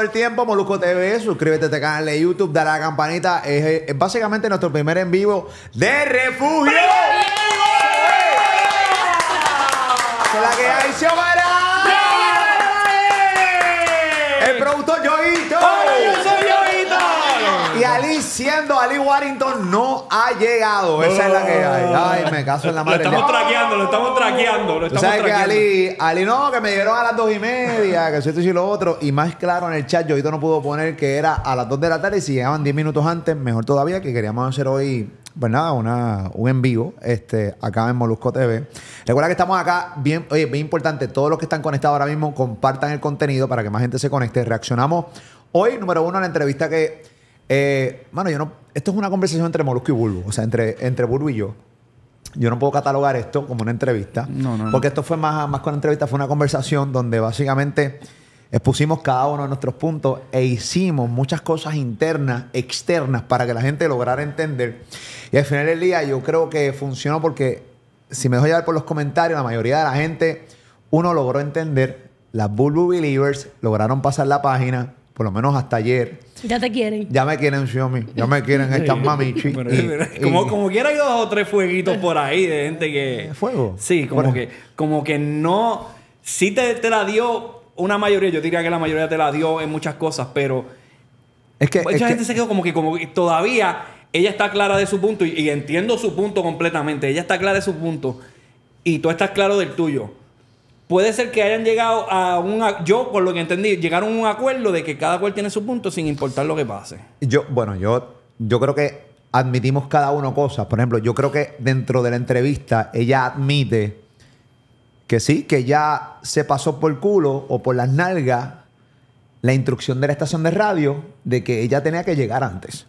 el tiempo, Molusco TV. Suscríbete a este canal de YouTube, dale a la campanita. Es, básicamente nuestro primer en vivo de refugio. la que hay, Siendo Ali Warrington no ha llegado. Esa es la que hay. Oh. Ay, me caso en la madre. Lo estamos traqueando, lo estamos traqueando. O sea que Ali, Ali no, que me dieron a las dos y media, que si esto y lo otro. Y más claro en el chat, yo ahorita no pudo poner que era a las dos de la tarde y si llegaban diez minutos antes, mejor todavía, que queríamos hacer hoy pues nada, una, un en vivo este, acá en Molusco TV. Recuerda que estamos acá, bien, oye, bien importante, todos los que están conectados ahora mismo compartan el contenido para que más gente se conecte. Reaccionamos hoy, número uno, a la entrevista que bueno, eh, mano, yo no. Esto es una conversación entre Molusco y Bulbo, o sea, entre, entre Bulbo y yo. Yo no puedo catalogar esto como una entrevista. porque esto fue más, más que una entrevista, fue una conversación donde básicamente expusimos cada uno de nuestros puntos e hicimos muchas cosas internas, externas, para que la gente lograra entender. Y al final del día yo creo que funcionó porque, si me dejo llevar por los comentarios, la mayoría de la gente, uno logró entender, las Bulbo Believers lograron pasar la página, por lo menos hasta ayer, ya te quieren. Ya me quieren, Xiaomi. Ya me quieren estas mami como, quiera hay dos o tres fueguitos por ahí de gente que. Eh, ¿Fuego? Sí, como que, como que no. si te, la dio una mayoría, yo diría que la mayoría te la dio en muchas cosas, pero. Es que. Mucha gente se quedó como que, como todavía ella está clara de su punto y entiendo su punto completamente. Ella está clara de su punto y tú estás claro del tuyo. Puede ser que hayan llegado a un... Yo, por lo que entendí, llegaron a un acuerdo de que cada cual tiene su punto sin importar lo que pase. Yo, bueno, yo, yo creo que admitimos cada uno cosas. Por ejemplo, yo creo que dentro de la entrevista ella admite que sí, que ya se pasó por el culo o por las nalgas la instrucción de la estación de radio de que ella tenía que llegar antes.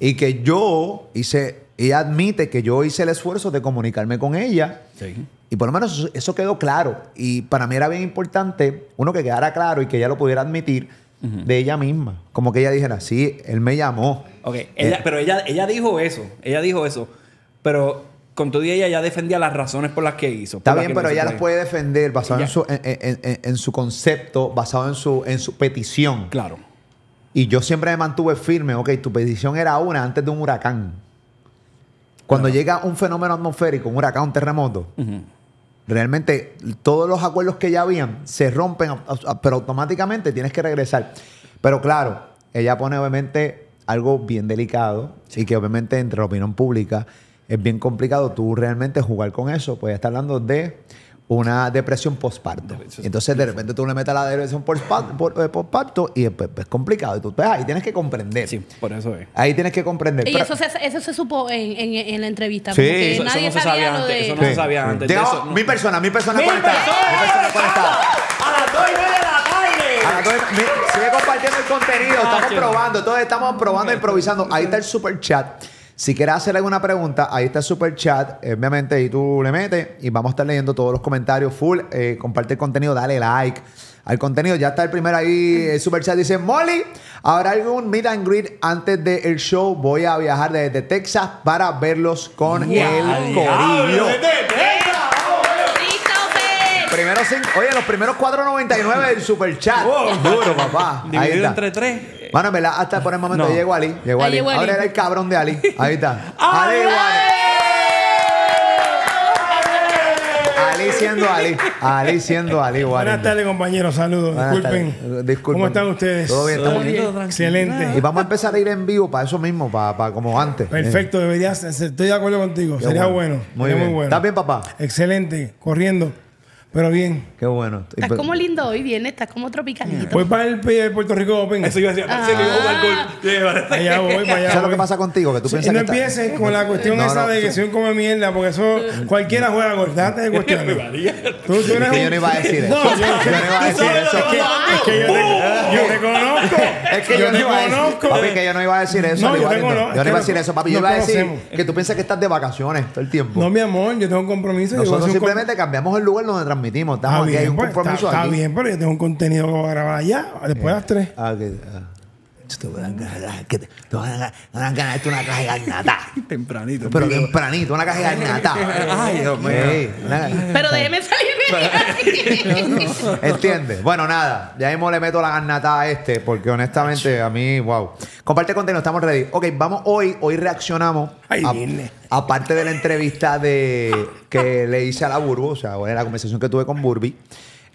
Y que yo hice, ella admite que yo hice el esfuerzo de comunicarme con ella. Sí. Y por lo menos eso, quedó claro. Y para mí era bien importante, uno, que quedara claro y que ella lo pudiera admitir de ella misma. Como que ella dijera, sí, él me llamó. Ok, eh, pero ella, ella dijo eso, ella dijo eso. Pero con todo ella ya defendía las razones por las que hizo. Está bien, pero ella las puede defender basado en su, concepto, basado en su, en su petición. Claro. Y yo siempre me mantuve firme, ok, tu petición era una antes de un huracán. Cuando llega un fenómeno atmosférico, un huracán, un terremoto, Realmente todos los acuerdos que ya habían se rompen, pero automáticamente tienes que regresar. Pero claro, ella pone obviamente algo bien delicado sí. y que obviamente entre la opinión pública es bien complicado tú realmente jugar con eso. Pues está hablando de una depresión postparto. Entonces, de repente tú le metes la depresión postparto eh, y eh, es pues, pues, complicado. Y tú, pues, ahí tienes que comprender. Sí, por eso es. Ahí tienes que comprender. Y eso, se, eso supo en, la entrevista. eso, nadie no sabía, Eso no se sabía antes. eso, Mi persona, mi persona ¡Mi conectada. A las 2 y media de la tarde. A las 2 y Sigue compartiendo el contenido. Ah, estamos probando. Todos estamos probando, improvisando. Ahí está el super chat. Si quieres hacer alguna pregunta, ahí está el super chat, obviamente, ahí tú le metes y vamos a estar leyendo todos los comentarios full. Eh, comparte el contenido, dale like al contenido. Ya está el primero ahí, el super chat dice, Molly, ¿habrá algún meet and greet antes del show? Voy a viajar desde Texas para verlos con el corillo. Primero oye, los primeros 4.99 del super chat. duro, papá. Dividido entre tres. Bueno, hasta por el momento No. llegó ah, Ali. Llegó Ali. Ahora era el cabrón de Ali. Ahí está. Ali Ali siendo Ali. Ali siendo Ali Buenas tardes, compañeros. Saludos. Disculpen. ¿Cómo están ustedes? Todo bien, estamos bien. Tranquilo, Y vamos a empezar a ir en vivo para eso mismo, para, como antes. Perfecto, deberías. Estoy de acuerdo contigo. Sería bueno. Muy bien. muy bueno. ¿Estás bien, papá? Excelente. Corriendo. Pero bien. Qué bueno. Estás como lindo hoy, bien estás como tropicalito. Voy para el Puerto Rico Open. Eso iba a decir. voy, para allá. Eso es lo que pasa contigo, que tú piensas. no empieces con la cuestión esa de que si un come mierda, porque eso cualquiera juega golf. Déjate de cuestiones. tú, Yo no iba a decir eso. es yo, yo no iba a decir eso. Es que, yo, te, yo te conozco. Es que yo, te conozco. Papi, que yo no iba a decir eso. yo, yo no iba a decir eso, papi. Yo iba a decir que tú piensas que estás de vacaciones todo el tiempo. No, mi amor, yo tengo un compromiso. Nosotros simplemente cambiamos el lugar donde transmitimos transmitimos. está bien, pues, Está, bien, pero yo tengo un contenido que voy a grabar allá, después las 3. Ah, ok. Ah te a una caja de garnata. tempranito. Pero tempranito, una caja de garnata. Ay, Dios mío. Pero déjeme bien. ¿Entiendes? Bueno, nada. Ya mismo le meto la garnata a este, porque honestamente a mí, wow. Comparte contenido, estamos ready. Ok, vamos hoy. Hoy reaccionamos. Ay, Aparte de la entrevista de que le hice a la Burbu, o sea, la conversación que tuve con Burbi.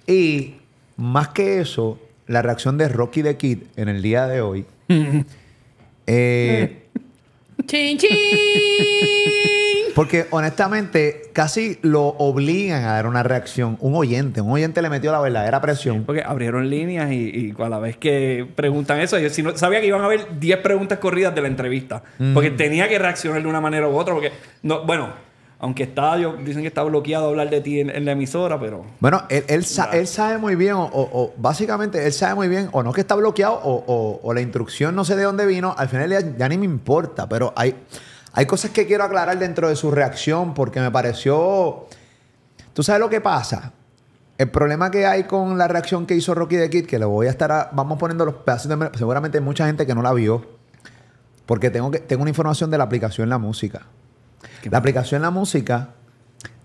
Y más que eso, la reacción de Rocky de Kid en el día de hoy. eh, Porque honestamente, casi lo obligan a dar una reacción. Un oyente, un oyente le metió la verdadera presión. porque abrieron líneas y, a la vez que preguntan eso, yo sabía que iban a haber 10 preguntas corridas de la entrevista. Mm. Porque tenía que reaccionar de una manera u otra. Porque, no, bueno, aunque está, dicen que está bloqueado hablar de ti en, la emisora, pero. Bueno, él, sabe muy bien, o, básicamente él sabe muy bien, o no que está bloqueado, o, la instrucción no sé de dónde vino. Al final ya, ni me importa, pero hay, hay cosas que quiero aclarar dentro de su reacción porque me pareció. ¿Tú sabes lo que pasa? El problema que hay con la reacción que hizo Rocky de Kid, que le voy a estar. vamos poniendo los pedazos de. Seguramente hay mucha gente que no la vio. Porque tengo, que, tengo una información de la aplicación La Música. La aplicación La Música,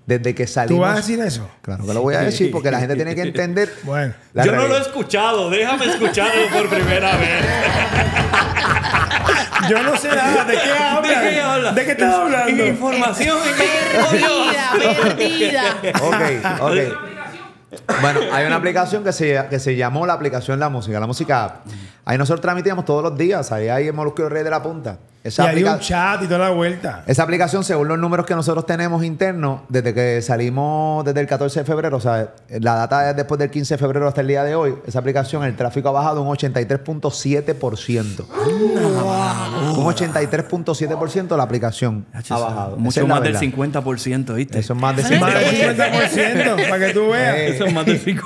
desde que salimos... ¿Tú vas a decir eso? Claro que lo voy a decir porque la gente tiene que entender. Bueno, yo no lo he escuchado, déjame escucharlo por primera vez. Yo no sé nada. ¿De qué hablas? ¿De qué, habla? ¿De qué estás hablando? Información perdida, perdida. Ok, ok. Bueno, hay una aplicación que se, que se llamó la aplicación La Música, la música app. Ahí nosotros transmitíamos todos los días, ahí hay Molusco Rey de la Punta y había un chat y toda la vuelta. Esa aplicación, según los números que nosotros tenemos internos, desde que salimos desde el 14 de febrero, o sea, la data es después del 15 de febrero hasta el día de hoy, esa aplicación, el tráfico ha bajado un 83.7%. Un 83.7% la aplicación ha bajado. Mucho es más del 50%, ¿viste? Eso es más del 50%. Más del para que tú veas. Eh. Eso es más del 50%.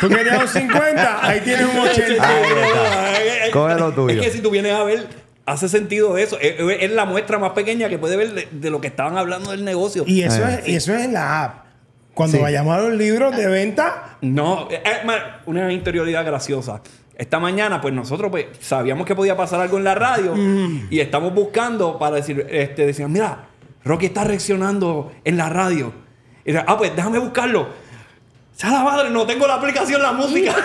tú querías un 50, ahí tienes un 80. Cógelo tuyo. Es que si tú vienes a ver hace sentido eso. Es, la muestra más pequeña que puede ver de, lo que estaban hablando del negocio. Y eso, ah, es, eso es en la app. Cuando vayamos a los libros de ah. venta. No, es una interioridad graciosa. Esta mañana, pues nosotros pues, sabíamos que podía pasar algo en la radio mm. y estamos buscando para decir, este, decían, mira, Rocky está reaccionando en la radio. ah, pues déjame buscarlo sea la madre, no tengo la aplicación, la música.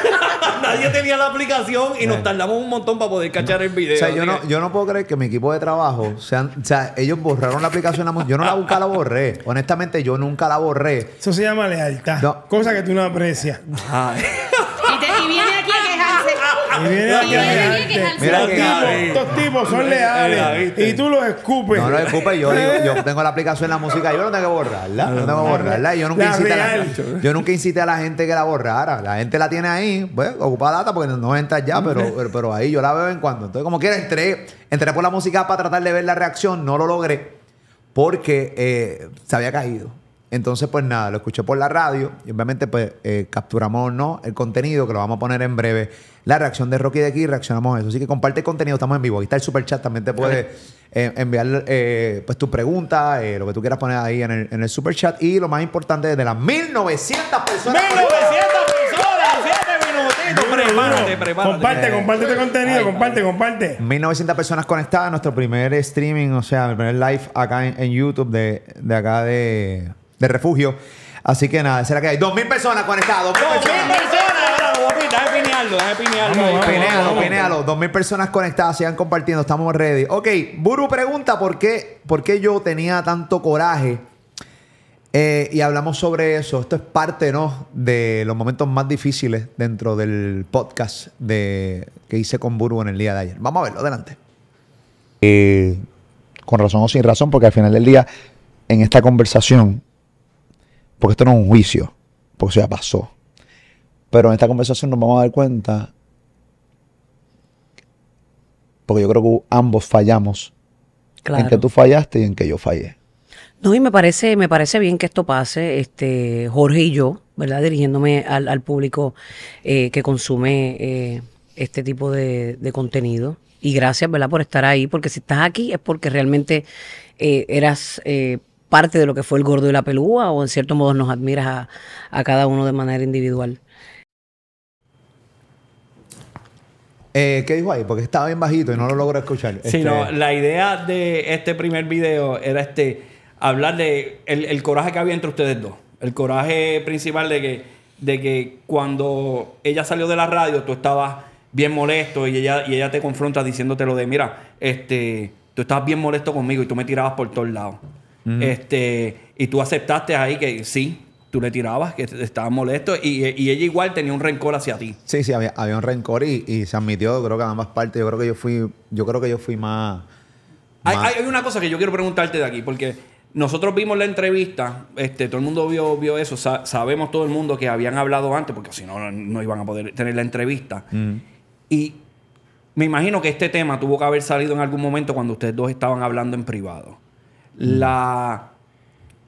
Nadie tenía la aplicación y nos tardamos un montón para poder cachar el video. O sea, yo no, no puedo creer que mi equipo de trabajo, sean, o sea, ellos borraron la aplicación. La música. Yo no la busqué la borré. Honestamente, yo nunca la borré. Eso se llama lealtad. Cosa que tú no aprecias. Ah, mira Estos tipos son leales. Y tú los escupes. No los escupes. Yo, tengo la aplicación en la música. Yo no tengo que borrarla. yo nunca, incité a la, gente que la borrara. La gente la tiene ahí. Pues, ocupa data porque no entra ya. Pero, pero, ahí yo la veo en cuando. Entonces, como quiera, entré, por la música para tratar de ver la reacción. No lo logré porque eh, se había caído. Entonces, pues nada, lo escuché por la radio y obviamente pues eh, capturamos ¿no? el contenido que lo vamos a poner en breve. La reacción de Rocky de aquí, reaccionamos a eso. Así que comparte el contenido, estamos en vivo. Ahí está el super chat, también te puedes eh, enviar eh, pues tu pregunta, lo que tú quieras poner ahí en el, en super chat. Y lo más importante, de las 1900 personas. 1900 Prepárate, prepárate. Comparte, comparte este contenido, comparte, comparte. 1900 personas conectadas, nuestro primer streaming, o sea, el primer live acá en, YouTube de acá de, de refugio. Así que nada, será que hay dos mil personas conectadas. Dos mil personas. Dos mil personas conectadas, sigan compartiendo, estamos ready. Ok, Buru pregunta por qué, por yo tenía tanto coraje. Eh, y hablamos sobre eso. Esto es parte, ¿no? De los momentos más difíciles dentro del podcast de, que hice con Buru en el día de ayer. Vamos a verlo, adelante. Eh, con razón o sin razón, porque al final del día, en esta conversación, porque esto no es un juicio, porque ya pasó. Pero en esta conversación nos vamos a dar cuenta, porque yo creo que ambos fallamos, claro. en que tú fallaste y en que yo fallé. No, y me parece, me parece bien que esto pase, este, Jorge y yo, ¿verdad? Dirigiéndome al, público eh, que consume eh, este tipo de, contenido. Y gracias, ¿verdad? Por estar ahí, porque si estás aquí es porque realmente eh, eras parte de lo que fue el gordo y la pelúa o en cierto modo nos admiras a, cada uno de manera individual. Eh, ¿Qué dijo ahí? Porque estaba bien bajito y no lo logro escuchar. Sí, este, la idea de este primer video era este hablar de el, coraje que había entre ustedes dos. El coraje principal de que, de que cuando ella salió de la radio, tú estabas bien molesto y ella, y ella te confronta diciéndote lo de, mira, este, tú estabas bien molesto conmigo y tú me tirabas por todos lados. Este, y tú aceptaste ahí que sí, tú le tirabas, que estaba molesto, y, ella igual tenía un rencor hacia ti. Sí, sí, había, un rencor y, se admitió, creo que a ambas partes, yo creo que yo fui, yo creo que yo fui más... Hay, una cosa que yo quiero preguntarte de aquí, porque nosotros vimos la entrevista, este, todo el mundo vio, vio eso, sabemos todo el mundo que habían hablado antes, porque si no, no iban a poder tener la entrevista. Y me imagino que este tema tuvo que haber salido en algún momento cuando ustedes dos estaban hablando en privado. Mm. La,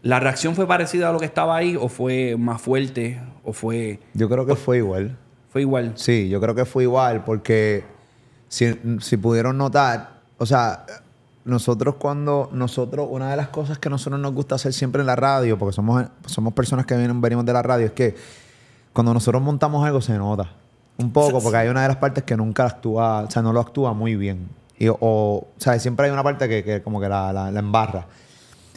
reacción fue parecida a lo que estaba ahí o fue más fuerte o fue...? Yo creo que fue igual. ¿Fue igual? Sí, yo creo que fue igual porque si, pudieron notar, o sea, nosotros cuando nosotros una de las cosas que nosotros nos gusta hacer siempre en la radio porque somos somos personas que vienen, venimos de la radio es que cuando nosotros montamos algo se nota un poco porque hay una de las partes que nunca actúa o sea no lo actúa muy bien o, o siempre hay una parte que, como que la, embarra.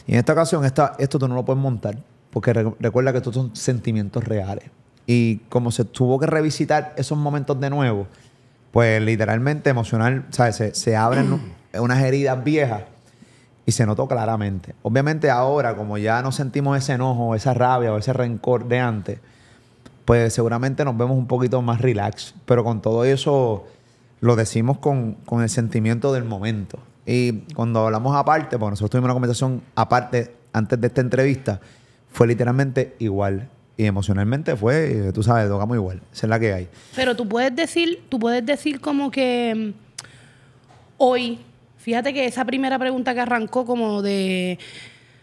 Y en esta ocasión, esta, esto tú no lo puedes montar, porque recuerda que estos son sentimientos reales. Y como se tuvo que revisitar esos momentos de nuevo, pues literalmente emocional, ¿sabes? Se, se abren unas heridas viejas y se notó claramente. Obviamente ahora, como ya no sentimos ese enojo, esa rabia o ese rencor de antes, pues seguramente nos vemos un poquito más relax. Pero con todo eso lo decimos con, el sentimiento del momento. Y cuando hablamos aparte, porque nosotros tuvimos una conversación aparte antes de esta entrevista, fue literalmente igual. Y emocionalmente fue, eh, tú sabes, tocamos igual. Esa es la que hay. Pero tú puedes decir, tú puedes decir como que mm, hoy, fíjate que esa primera pregunta que arrancó como de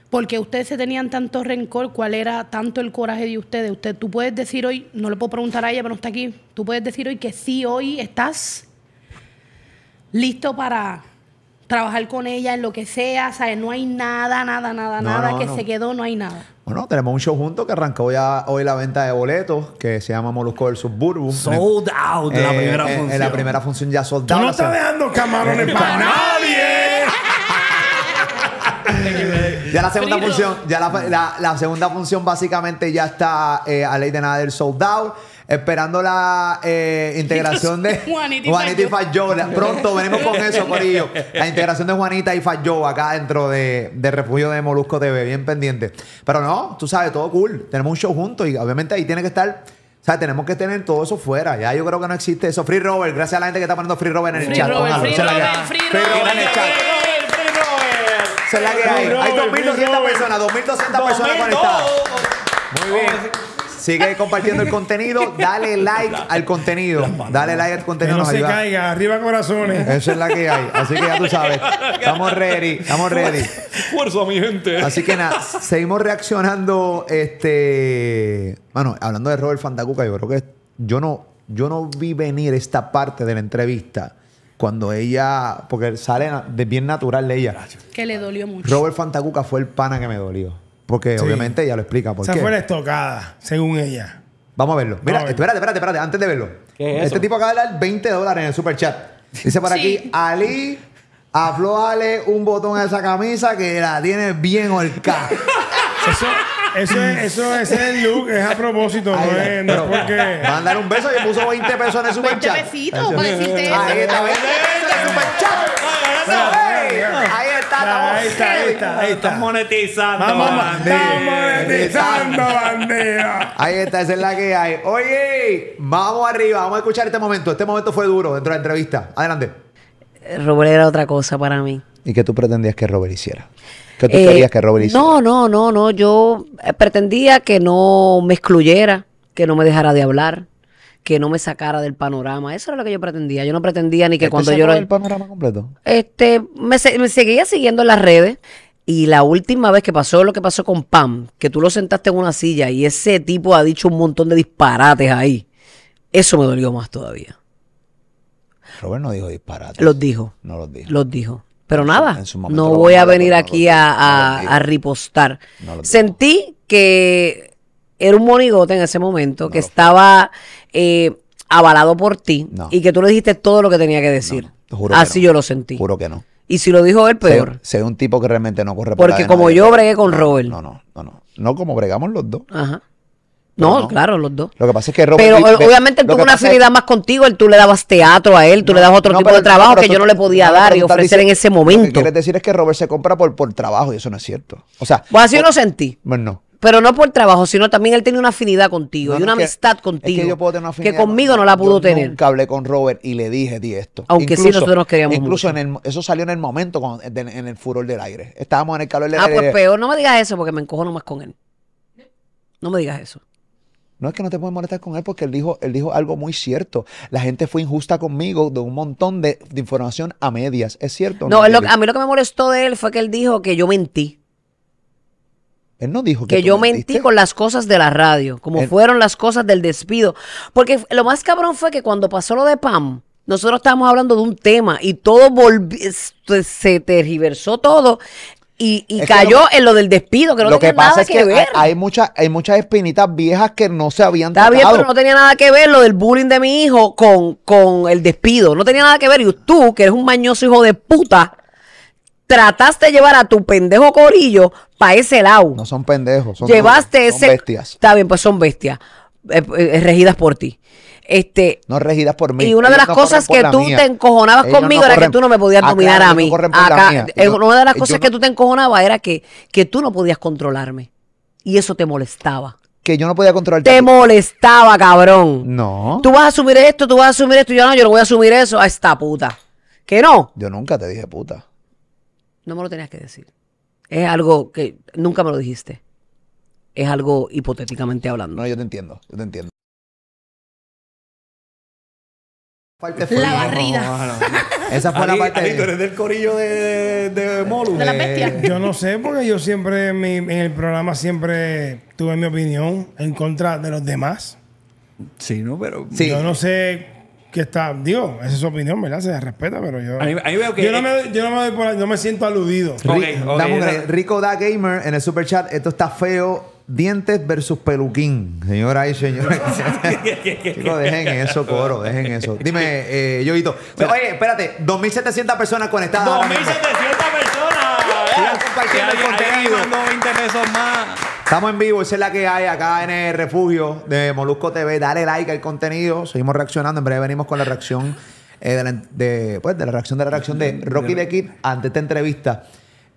¿por qué ustedes se tenían tanto rencor, cuál era tanto el coraje de ustedes. Usted, tú puedes decir hoy, no lo puedo preguntar a ella, pero no está aquí. Tú puedes decir hoy que sí, hoy estás listo para trabajar con ella en lo que sea, ¿sabes? No hay nada, nada, nada, nada que se quedó, no hay nada. Bueno, tenemos un show junto que arrancó ya hoy la venta de boletos, que se llama Molusco del Suburbo. Sold out eh, eh, en la primera función. En la primera función ya sold out. no estás dejando camarones para nadie. ya la segunda función, ya la, segunda función básicamente ya está eh, a ley de nada del sold out esperando la eh, integración de Juanita y, Juanita Pronto venimos con eso, Corillo. La integración de Juanita y Fallo acá dentro de, de, Refugio de Molusco TV, bien pendiente. Pero no, tú sabes, todo cool. Tenemos un show juntos y obviamente ahí tiene que estar. O sea, tenemos que tener todo eso fuera. Ya yo creo que no existe eso. Free Robert, gracias a la gente que está poniendo Free Robert en el chat. free, Robert, free, free en el chat. la que Hay 2.200 personas, 2.200 personas conectadas. Muy bien. Sigue compartiendo el contenido. Dale like al contenido. Dale like al contenido. no se caiga. Arriba corazones. Esa es la que hay. Así que ya tú sabes. Estamos ready. Estamos ready. Fuerza, mi gente. Así que nada, seguimos reaccionando. Este. Bueno, hablando de Robert Fantacuca yo creo que yo no, yo no vi venir esta parte de la entrevista cuando ella, porque sale de bien natural de ella. Que le dolió mucho. Robert Fantacuca fue el pana que me dolió. Porque obviamente ella lo explica. ¿por fue la estocada, según ella. Vamos a verlo. Mira, espérate, espérate, espérate, antes de verlo. este tipo acaba de dar 20 dólares en el super chat. Dice por aquí, Ali, aflojale un botón a esa camisa que la tiene bien horca eso, eso, es, eso es el look, es a propósito, no, es, porque. Mandar un beso y puso 20 pesos en el super chat. 20 besito? para decirte Ahí está, 20 pesos en el super chat. Ahí está, estamos ahí está, está, ahí monetizando. Estamos monetizando, bandido. Ahí está, esa es la que hay. Oye, vamos arriba, vamos a escuchar este momento. Este momento fue duro dentro de la entrevista. Adelante. Robert era otra cosa para mí. ¿Y qué tú pretendías que Robert hiciera? ¿Qué tú querías eh, que Robert hiciera? No, no, no, no. Yo eh, pretendía que no me excluyera, que no me dejara de hablar, que no me sacara del panorama. Eso era lo que yo pretendía. Yo no pretendía ni que ¿Este cuando yo... Era... el panorama completo? Este, me, seguía siguiendo en las redes. Y la última vez que pasó lo que pasó con Pam, que tú lo sentaste en una silla y ese tipo ha dicho un montón de disparates ahí, eso me dolió más todavía. Robert no dijo disparates. Los dijo. No los dijo. Los dijo. Pero nada, no voy a venir aquí a, a, ripostar. Sentí que era un monigote en ese momento que estaba eh, avalado por ti y que tú le dijiste todo lo que tenía que decir. Así yo lo sentí. Juro que no. Y si lo dijo él, peor. soy un tipo que realmente no corre Porque como yo bregué con Robert. No, no, no, no. No como bregamos los dos. Ajá. No, claro, los dos. Lo que pasa es que Robert. Pero eh, obviamente él tuvo una afinidad más contigo, él tú le dabas teatro a él, tú le dabas otro tipo de trabajo que yo no le podía dar y ofrecer en ese momento. Lo que quieres decir es que Robert se compra por, por trabajo y eso no es cierto. O sea. Pues así yo lo sentí. Bueno, no. Pero no por trabajo, sino también él tenía una afinidad contigo y una amistad contigo. Es que, yo puedo tener una afinidad que conmigo no la pudo tener. Nunca hablé con Robert y le dije di esto. Aunque incluso, nosotros nos queríamos. Incluso En eso salió en el momento, en, el furor del aire. Estábamos en el calor del ah, aire. Ah, pues peor, no me digas eso porque me encojo nomás con él. No me digas eso. No es que no te puedes molestar con él porque él dijo, él dijo algo muy cierto. La gente fue injusta conmigo de un montón de, información a medias. ¿Es cierto? No, a mí lo que me molestó de él fue que él dijo que yo mentí. Él no dijo que, yo mentí con las cosas de la radio, como fueron las cosas del despido. Porque lo más cabrón fue que cuando pasó lo de Pam, nosotros estábamos hablando de un tema y todo este, se tergiversó todo y, y cayó en lo del despido, que no lo que pasa nada es que, ver. Hay, muchas, hay muchas espinitas viejas que no se habían Está bien, pero no tenía nada que ver lo del bullying de mi hijo con, con el despido. No tenía nada que ver. Y tú, que eres un mañoso hijo de puta, trataste de llevar a tu pendejo corillo para ese lado. No son pendejos, son, Llevaste bestias. Está bien, pues son bestias, eh, eh, regidas por ti. Este, no regidas por mí. Y una de las cosas que tú te encojonabas conmigo era que tú no me podías dominar a mí. Acá, eh, una de las cosas que tú te encojonabas era que, que tú no podías controlarme. Y eso te molestaba que yo no podía controlarte. Te molestaba, cabrón. No. Tú vas a asumir esto, tú vas a asumir esto. Yo no, yo no voy a asumir eso. A ah, esta puta. ¿Que no? Yo nunca te dije puta. No me lo tenías que decir. Es algo que nunca me lo dijiste. Es algo hipotéticamente hablando. No, yo te entiendo, yo te entiendo. la barrida. Esa fue la parte. de... eres del corillo de, de, De la eh, bestia. yo no sé, porque yo siempre en, el programa siempre tuve mi opinión en contra de los demás. Sí, no, pero. Yo no sé que está, digo, esa es su opinión, ¿verdad? Se respeta, pero yo. A yo, no me, doy por no me siento aludido. Rico da Gamer en el super chat, esto está feo. Dientes versus peluquín, señora ahí, señores. Chicos, dejen eso, coro, dejen eso. Dime, eh, Yoito. Oye, espérate, 2.700 personas conectadas. 2.700 personas. Sigan compartiendo el contenido. 20 pesos más. Estamos en vivo, esa es la que hay acá en el refugio de Molusco TV. Dale like al contenido, seguimos reaccionando. En breve venimos con la reacción eh, pues, de, la, reacción de la reacción de Rocky de Kid ante esta entrevista.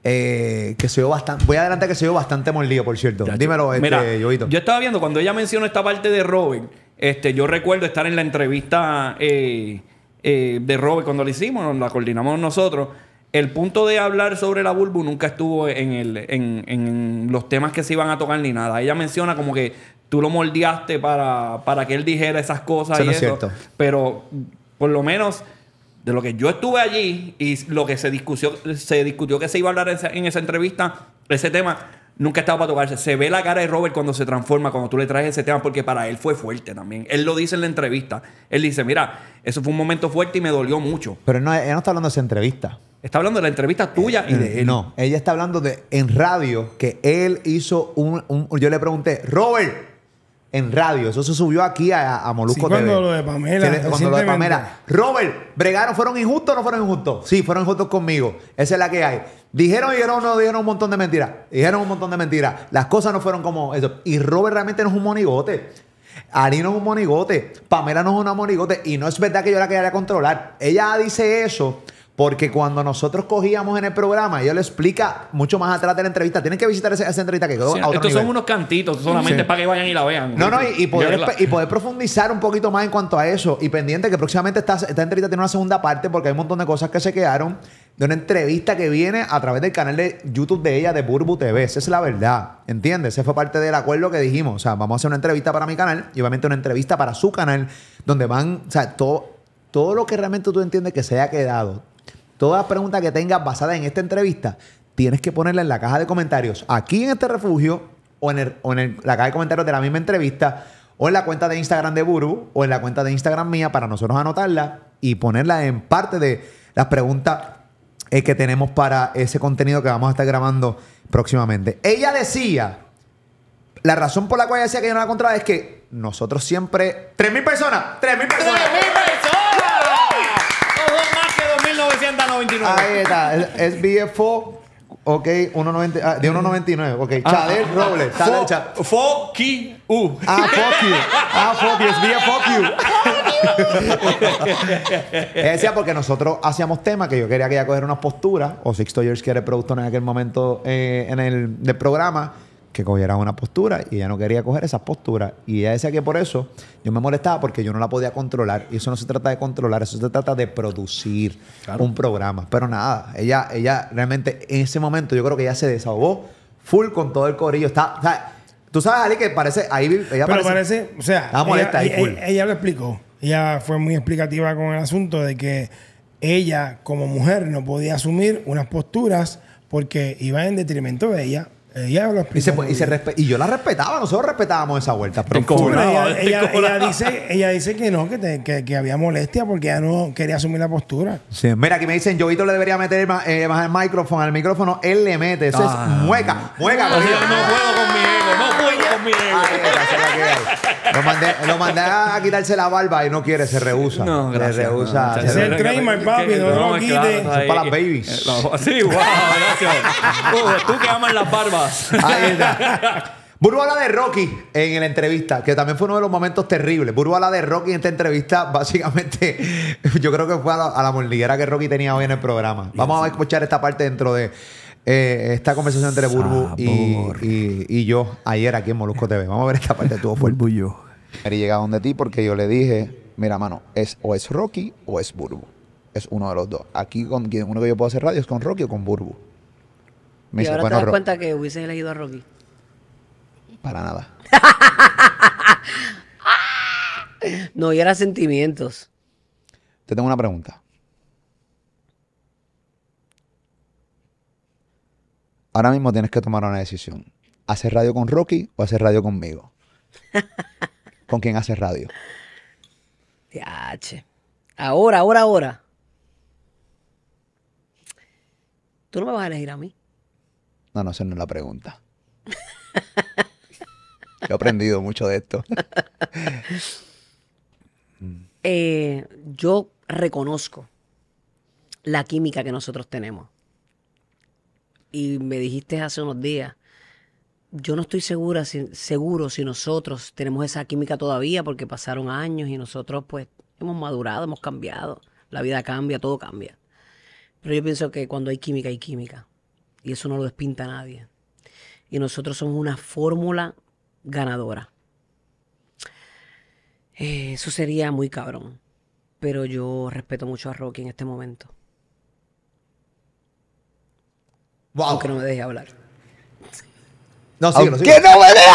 Eh, que se bastante. Voy adelante que se dio bastante molido por cierto. Dímelo, este, Yo estaba viendo, cuando ella mencionó esta parte de Robin, este, yo recuerdo estar en la entrevista eh, eh, de Robin cuando la hicimos, la coordinamos nosotros el punto de hablar sobre la Bulbu nunca estuvo en, los temas que se iban a tocar ni nada. Ella menciona como que tú lo moldeaste para, para que él dijera esas cosas eso Es cierto. Pero por lo menos de lo que yo estuve allí y lo que se discutió, se discutió que se iba a hablar en esa, entrevista, ese tema nunca estaba para tocarse. Se ve la cara de Robert cuando se transforma, cuando tú le traes ese tema, porque para él fue fuerte también. Él lo dice en la entrevista. Él dice, mira, eso fue un momento fuerte y me dolió mucho. Pero no, él no está hablando de esa entrevista. Está hablando de la entrevista tuya y eh, de él. No, ella está hablando de en radio que él hizo un, yo le pregunté, Robert, en radio, eso se subió aquí a, a Molusco Cuando lo de Pamela. cuando lo de Pamela. Robert, bregaron, fueron injustos o no fueron injustos. Sí, fueron injustos conmigo. Esa es la que hay. Dijeron, y no, dijeron un montón de mentiras. Dijeron un montón de mentiras. Las cosas no fueron como eso. Y Robert realmente no es un monigote. Ari no es un monigote. Pamela no es una monigote. Y no es verdad que yo la quería controlar. Ella dice eso porque cuando nosotros cogíamos en el programa, ella lo explica mucho más atrás de la entrevista. Tienen que visitar esa, entrevista que quedó Estos son unos cantitos solamente para que vayan y la vean. No, no, y, poder, profundizar un poquito más en cuanto a eso. Y pendiente que próximamente esta, entrevista tiene una segunda parte porque hay un montón de cosas que se quedaron de una entrevista que viene a través del canal de YouTube de ella, de Burbu TV. Esa es la verdad, ¿entiendes? Ese fue parte del acuerdo que dijimos. O sea, vamos a hacer una entrevista para mi canal y obviamente una entrevista para su canal donde van, o sea, todo, todo lo que realmente tú entiendes que se ha quedado Todas las preguntas que tengas basadas en esta entrevista, tienes que ponerla en la caja de comentarios aquí en este refugio o en, la caja de comentarios de la misma entrevista o en la cuenta de Instagram de Buru o en la cuenta de Instagram mía para nosotros anotarla y ponerla en parte de las preguntas eh, que tenemos para ese contenido que vamos a estar grabando próximamente. Ella decía, la razón por la cual ella decía que yo no la encontraba es que nosotros siempre... mil personas! ¡3.000 personas! ¡3.000 personas! Ahí está. Es BFO. Ok, 1.99 ah, de 1.99, ok. Chadel Robles. Chadel Chad. Fuck you. Ah, fuck Ah, fuck you. Es fuck you. decía porque nosotros hacíamos temas que yo quería que ella coger unas posturas, o Six Toyers, quiere producto en aquel momento eh, en el del programa que cogiera una postura y ella no quería coger esa postura. Y ella decía que por eso yo me molestaba porque yo no la podía controlar. Y eso no se trata de controlar, eso se trata de producir un programa. Pero nada, ella, ella realmente en ese momento yo creo que ella se desahogó full con todo el corillo. Está, tú sabes, Ali, que parece, ahí ella Pero parece, o sea, molesta ella, ella lo explicó. Ella fue muy explicativa con el asunto de que ella como mujer no podía asumir unas posturas porque iba en detrimento de ella y, se, y, yo la respetaba, nosotros respetábamos esa vuelta. Pero ella, dice, ella dice que no, que, había molestia porque ella no quería asumir la postura. Mira, aquí me dicen, Jovito le debería meter eh, más, el micrófono. Al micrófono él le mete. Eso es ah. mueca. Mueca. no puedo conmigo No puedo con lo mandé, a quitarse la barba y no quiere, se rehúsa. Se rehúsa. es el papi, no lo para las babies. Eh, sí, wow, gracias. tú que amas las barbas. Ahí habla de Rocky en la entrevista, que también fue uno de los momentos terribles. Burbo habla de Rocky en esta entrevista, básicamente, yo creo que fue a la, a que Rocky tenía hoy en el programa. Vamos a escuchar esta parte dentro de eh, esta conversación entre Burbu y, yo ayer aquí en Molusco TV. Vamos a ver esta parte de tu Burbu y yo. de llega donde ti porque yo le dije, mira, mano, es o es Rocky o es Burbu. Es uno de los dos. Aquí con uno que yo puedo hacer radio es con Rocky o con Burbu. Me y dice, ahora pues te das cuenta que hubiese elegido a Rocky. Para nada. no, y era sentimientos. Te tengo una pregunta. ahora mismo tienes que tomar una decisión. ¿Haces radio con Rocky o haces radio conmigo? ¿Con quién haces radio? Ya, che. Ahora, ahora, ahora. Tú no me vas a elegir a mí. No, no, esa no es la pregunta. Yo he aprendido mucho de esto. Eh, yo reconozco la química que nosotros tenemos y me dijiste hace unos días, yo no estoy segura seguro si nosotros tenemos esa química todavía porque pasaron años y nosotros pues hemos madurado, hemos cambiado, la vida cambia, todo cambia. Pero yo pienso que cuando hay química hay química y eso no lo despinta nadie. Y nosotros somos una fórmula ganadora. Eh, eso sería muy cabrón, pero yo respeto mucho a Rocky en este momento. Aunque no me deje hablar. No, no Aunque ¡Que no me deje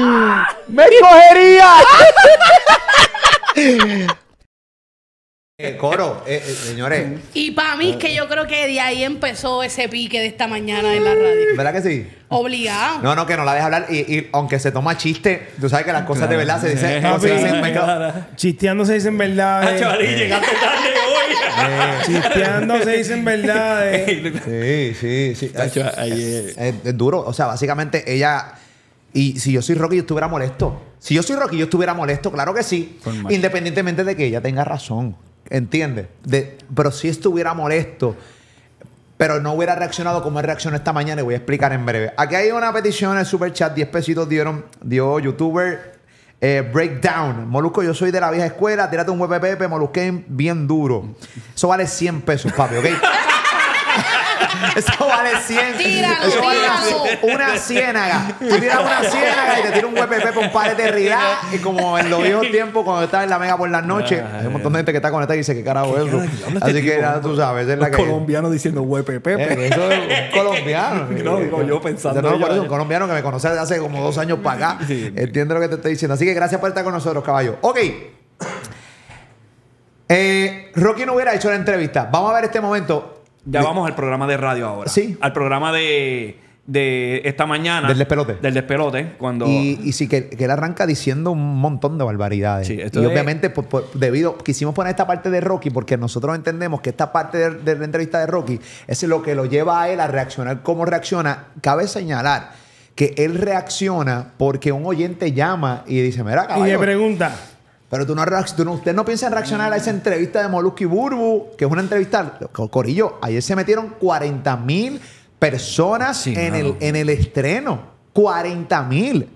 hablar. ¡Me cogería! Eh, coro, eh, eh, señores. Y para mí es que yo creo que de ahí empezó ese pique de esta mañana en la radio. ¿Verdad que sí? Obligado. No, no, que no la dejes hablar. Y, aunque se toma chiste, tú sabes que las cosas de verdad se dicen. no se dicen verdades. Chisteando se dicen verdad. llegaste tarde hoy. Chisteando se dicen verdad. Sí, sí, sí. es, es duro. O sea, básicamente ella. Y si yo soy Rocky, yo estuviera molesto. Si yo soy Rocky, yo estuviera molesto, claro que sí. Independientemente de que ella tenga razón. ¿Entiendes? De, pero si estuviera molesto, pero no hubiera reaccionado como he reaccionó esta mañana, y voy a explicar en breve. Aquí hay una petición en el super chat, 10 pesitos dieron, dio youtuber eh, Breakdown. Molusco, yo soy de la vieja escuela, tírate un huepe pepe, bien duro. Eso vale 100 pesos, papi, ¿ok? Eso vale 100. Tíralo, Eso una ciénaga. Tú tiras una ciénaga y te tira un WPP con pares de rilá. Y como en los viejos tiempos, cuando estaba en la mega por las noches, ah, hay un montón de gente que está conectada y dice, ¿qué carajo es eso? Así este que nada, tú sabes. Es que... Colombiano diciendo WPP. Pero eh, eso es un colombiano. No, digo, yo pensando. un colombiano que me conoce hace como dos años para acá. entiende lo que te estoy diciendo. Así que gracias por estar con nosotros, caballo. Ok. Eh, Rocky no hubiera hecho la entrevista. Vamos a ver este momento. Ya vamos al programa de radio ahora. Sí. Al programa de, esta mañana. Del despelote. Del despelote. Cuando... Y, sí, que, él arranca diciendo un montón de barbaridades. Sí, esto y obviamente, pues, pues, debido, quisimos poner esta parte de Rocky porque nosotros entendemos que esta parte de, la entrevista de Rocky es lo que lo lleva a él a reaccionar como reacciona. Cabe señalar que él reacciona porque un oyente llama y dice, mira, caballo. Y le pregunta. Pero tú no, tú usted no piensa en reaccionar a esa entrevista de Molusco Burbu, que es una entrevista, Corillo, ayer se metieron 40 mil personas en, el, en el estreno. 40 mil.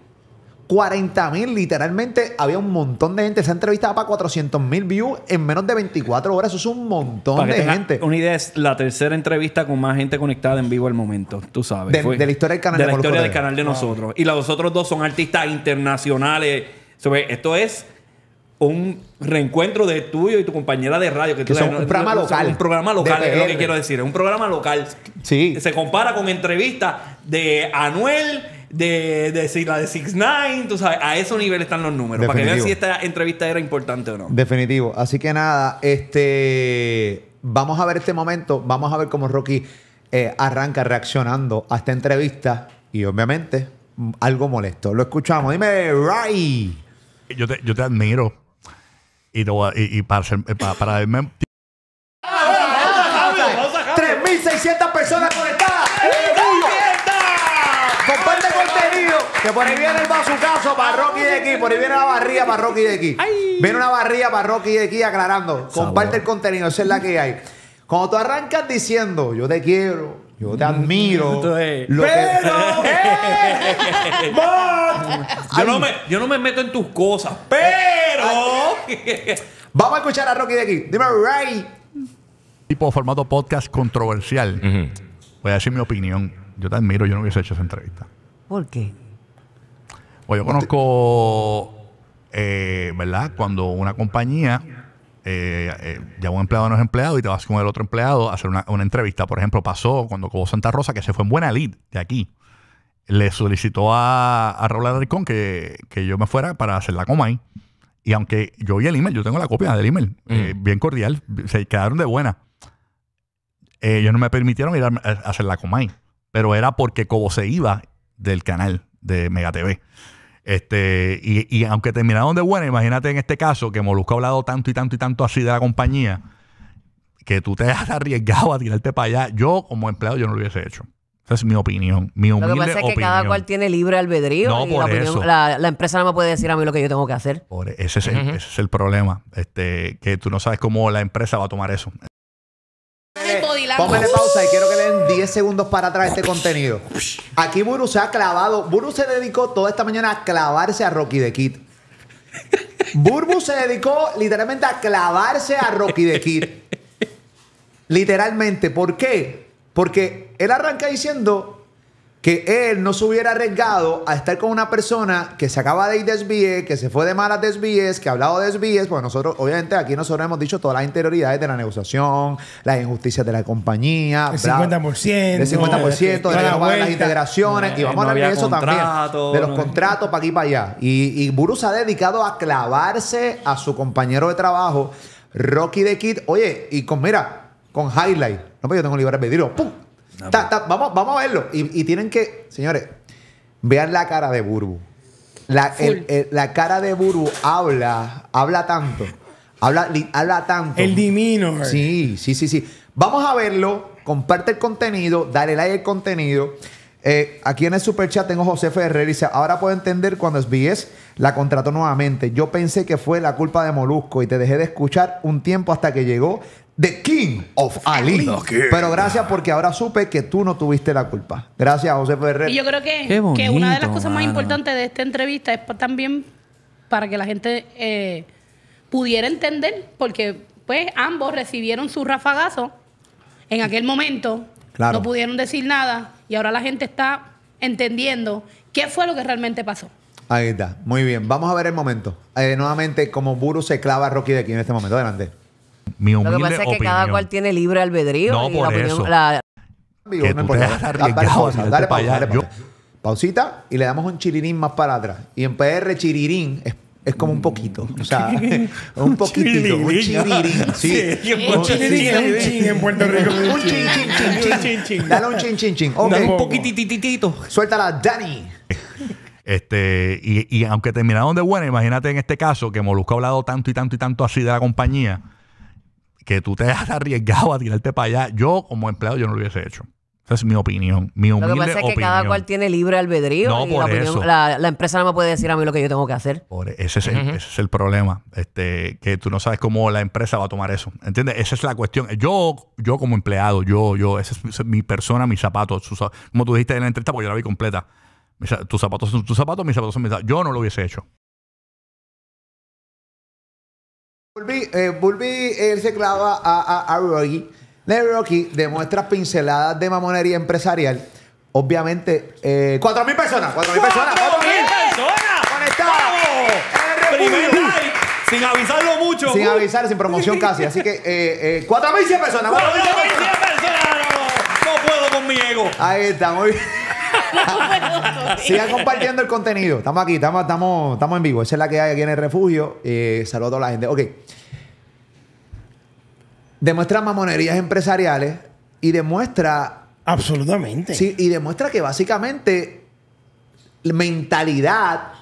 40 mil, literalmente había un montón de gente. entrevista va para 400 mil views en menos de 24 horas. Eso es un montón de gente. Una idea es la tercera entrevista con más gente conectada en vivo al momento, tú sabes. De, la historia del canal de, de la historia del canal de nosotros. Y los otros dos son artistas internacionales. Esto es un reencuentro de tuyo y tu compañera de radio. Que, un, programa local, un programa local. es lo que quiero decir. Es un programa local. Sí. Se compara con entrevistas de Anuel, de, de, la de Six Nine, tú sabes, a esos nivel están los números. Para que vean si esta entrevista era importante o no. Definitivo. Así que nada, este vamos a ver este momento, vamos a ver cómo Rocky eh, arranca reaccionando a esta entrevista y obviamente mm, algo molesto. Lo escuchamos. Dime, Ray. yo te admiro y, para, eh, para, 3.600 personas conectadas. Comparte contenido. Que por ahí viene el bazucazo caso de aquí. Por ahí viene la barría para de aquí. Viene una barría para de aquí aclarando. Comparte el contenido. Esa es la que hay. Cuando tú arrancas diciendo, yo te quiero, yo te admiro. pero. ¡Eh! yo, no me, yo no me meto en tus cosas. ¡Pero! Vamos a escuchar a Rocky de aquí. Dime, Ray. Tipo formato podcast controversial. Voy a decir mi opinión. Yo te admiro, yo no hubiese hecho esa entrevista. ¿Por qué? Pues yo conozco, eh, ¿verdad? Cuando una compañía eh, eh, ya un empleado no es empleado y te vas con el otro empleado a hacer una, entrevista. Por ejemplo, pasó cuando Cobo Santa Rosa, que se fue en buena lead de aquí, le solicitó a, a Raúl que, que yo me fuera para hacer la coma ahí. Y aunque yo vi el email, yo tengo la copia del email, mm. eh, bien cordial, se quedaron de buena. ellos no me permitieron ir a, hacer la Comay, pero era porque como se iba del canal de Mega TV. Este, y, y, aunque terminaron de buena, imagínate en este caso que Molusco ha hablado tanto y tanto y tanto así de la compañía, que tú te has arriesgado a tirarte para allá. Yo, como empleado, yo no lo hubiese hecho. Esa es mi opinión. Mi humilde lo que pasa es que cada cual tiene libre albedrío. y la, empresa no me puede decir a mí lo que yo tengo que hacer. Por e, ese, es el, problema. Este, que tú no sabes cómo la empresa va a tomar eso. Eh, Póngale pausa y quiero que le den 10 segundos para atrás este contenido. Aquí Buru se ha clavado. Buru se dedicó toda esta mañana a clavarse a Rocky de Kid. Burbu se dedicó literalmente a clavarse a Rocky de Kid. Literalmente. ¿Por qué? Porque él arranca diciendo que él no se hubiera arriesgado a estar con una persona que se acaba de ir desvíe, que se fue de malas desvíes, que ha hablado de desvíes, porque nosotros, obviamente, aquí nosotros hemos dicho todas las interioridades de la negociación, las injusticias de la compañía. El 50%. El 50%, de, las integraciones, y eh, vamos a hablar de eso también, de los contratos para aquí y para allá. Y, y Buru se ha dedicado a clavarse a su compañero de trabajo, Rocky de Kid, oye, y con, mira, con highlight no, pues yo tengo libre albedrío. ¡Pum! Ah, pues. vamos, a verlo. Y, tienen que, señores, vean la cara de Burbu. La, cara de Burbu habla, habla tanto. Habla, habla tanto. El dimino. Sí, sí, sí, sí. Vamos a verlo. Comparte el contenido. Dale like al contenido. Eh, aquí en el super chat tengo José Ferrer. Dice: Ahora puedo entender cuando SBS la contrató nuevamente. Yo pensé que fue la culpa de Molusco y te dejé de escuchar un tiempo hasta que llegó The King of Ali. Pero gracias porque ahora supe que tú no tuviste la culpa. Gracias, José Ferrer. Y yo creo que, una de las cosas más importantes de esta entrevista es también para que la gente eh, pudiera entender, porque pues ambos recibieron su rafagazo en aquel momento. Claro. No pudieron decir nada y ahora la gente está entendiendo qué fue lo que realmente pasó. Ahí está. Muy bien. Vamos a ver el momento. Eh, nuevamente, como Buru se clava a Rocky de aquí en este momento. Adelante. Lo que pasa es que cada cual tiene libre albedrío. No, por eso. dale, pausita y le damos un chirirín más para atrás. Y en PR chirirín es es como un poquito. O sea, un poquitito. un chirirín. Sí. Un chirirín un chin en Puerto un chin, chin, Dale un chin, chin, chin. Un poquitititito. Suéltala, Dani. Este, y, y aunque terminaron de buena, imagínate en este caso que Molusco ha hablado tanto y tanto y tanto así de la compañía que tú te has arriesgado a tirarte para allá. Yo, como empleado, yo no lo hubiese hecho. Esa es mi opinión, mi humilde Lo que pasa es que cada cual tiene libre albedrío no, y por la, la, empresa no me puede decir a mí lo que yo tengo que hacer. Por e, ese, es el, problema, este, que tú no sabes cómo la empresa va a tomar eso. ¿Entiendes? Esa es la cuestión. Yo, yo como empleado, yo, yo, esa es, mi persona, mis zapatos. como tú dijiste en la entrevista, pues yo la vi completa. tus zapatos son tus zapatos, mis zapatos son mis zapatos. Yo no lo hubiese hecho. Volví, eh, volví, eh, se clava a, a, a Rocky. Rocky demuestra pinceladas de mamonería empresarial. Obviamente, eh, 4.000 personas. 4.000 personas. 4.000 personas. Conectadas. Primer Sin avisarlo mucho. Sin avisar, sin promoción casi. Así que eh, eh, 4.100 personas. 4.100 personas. No puedo con mi ego. Ahí está, muy bien. Sigan compartiendo el contenido. Estamos aquí, estamos, estamos, en vivo. Esa es la que hay aquí en el refugio. Eh, saludos a la gente. Ok. Demuestra mamonerías empresariales y demuestra. Absolutamente. Sí, y demuestra que básicamente mentalidad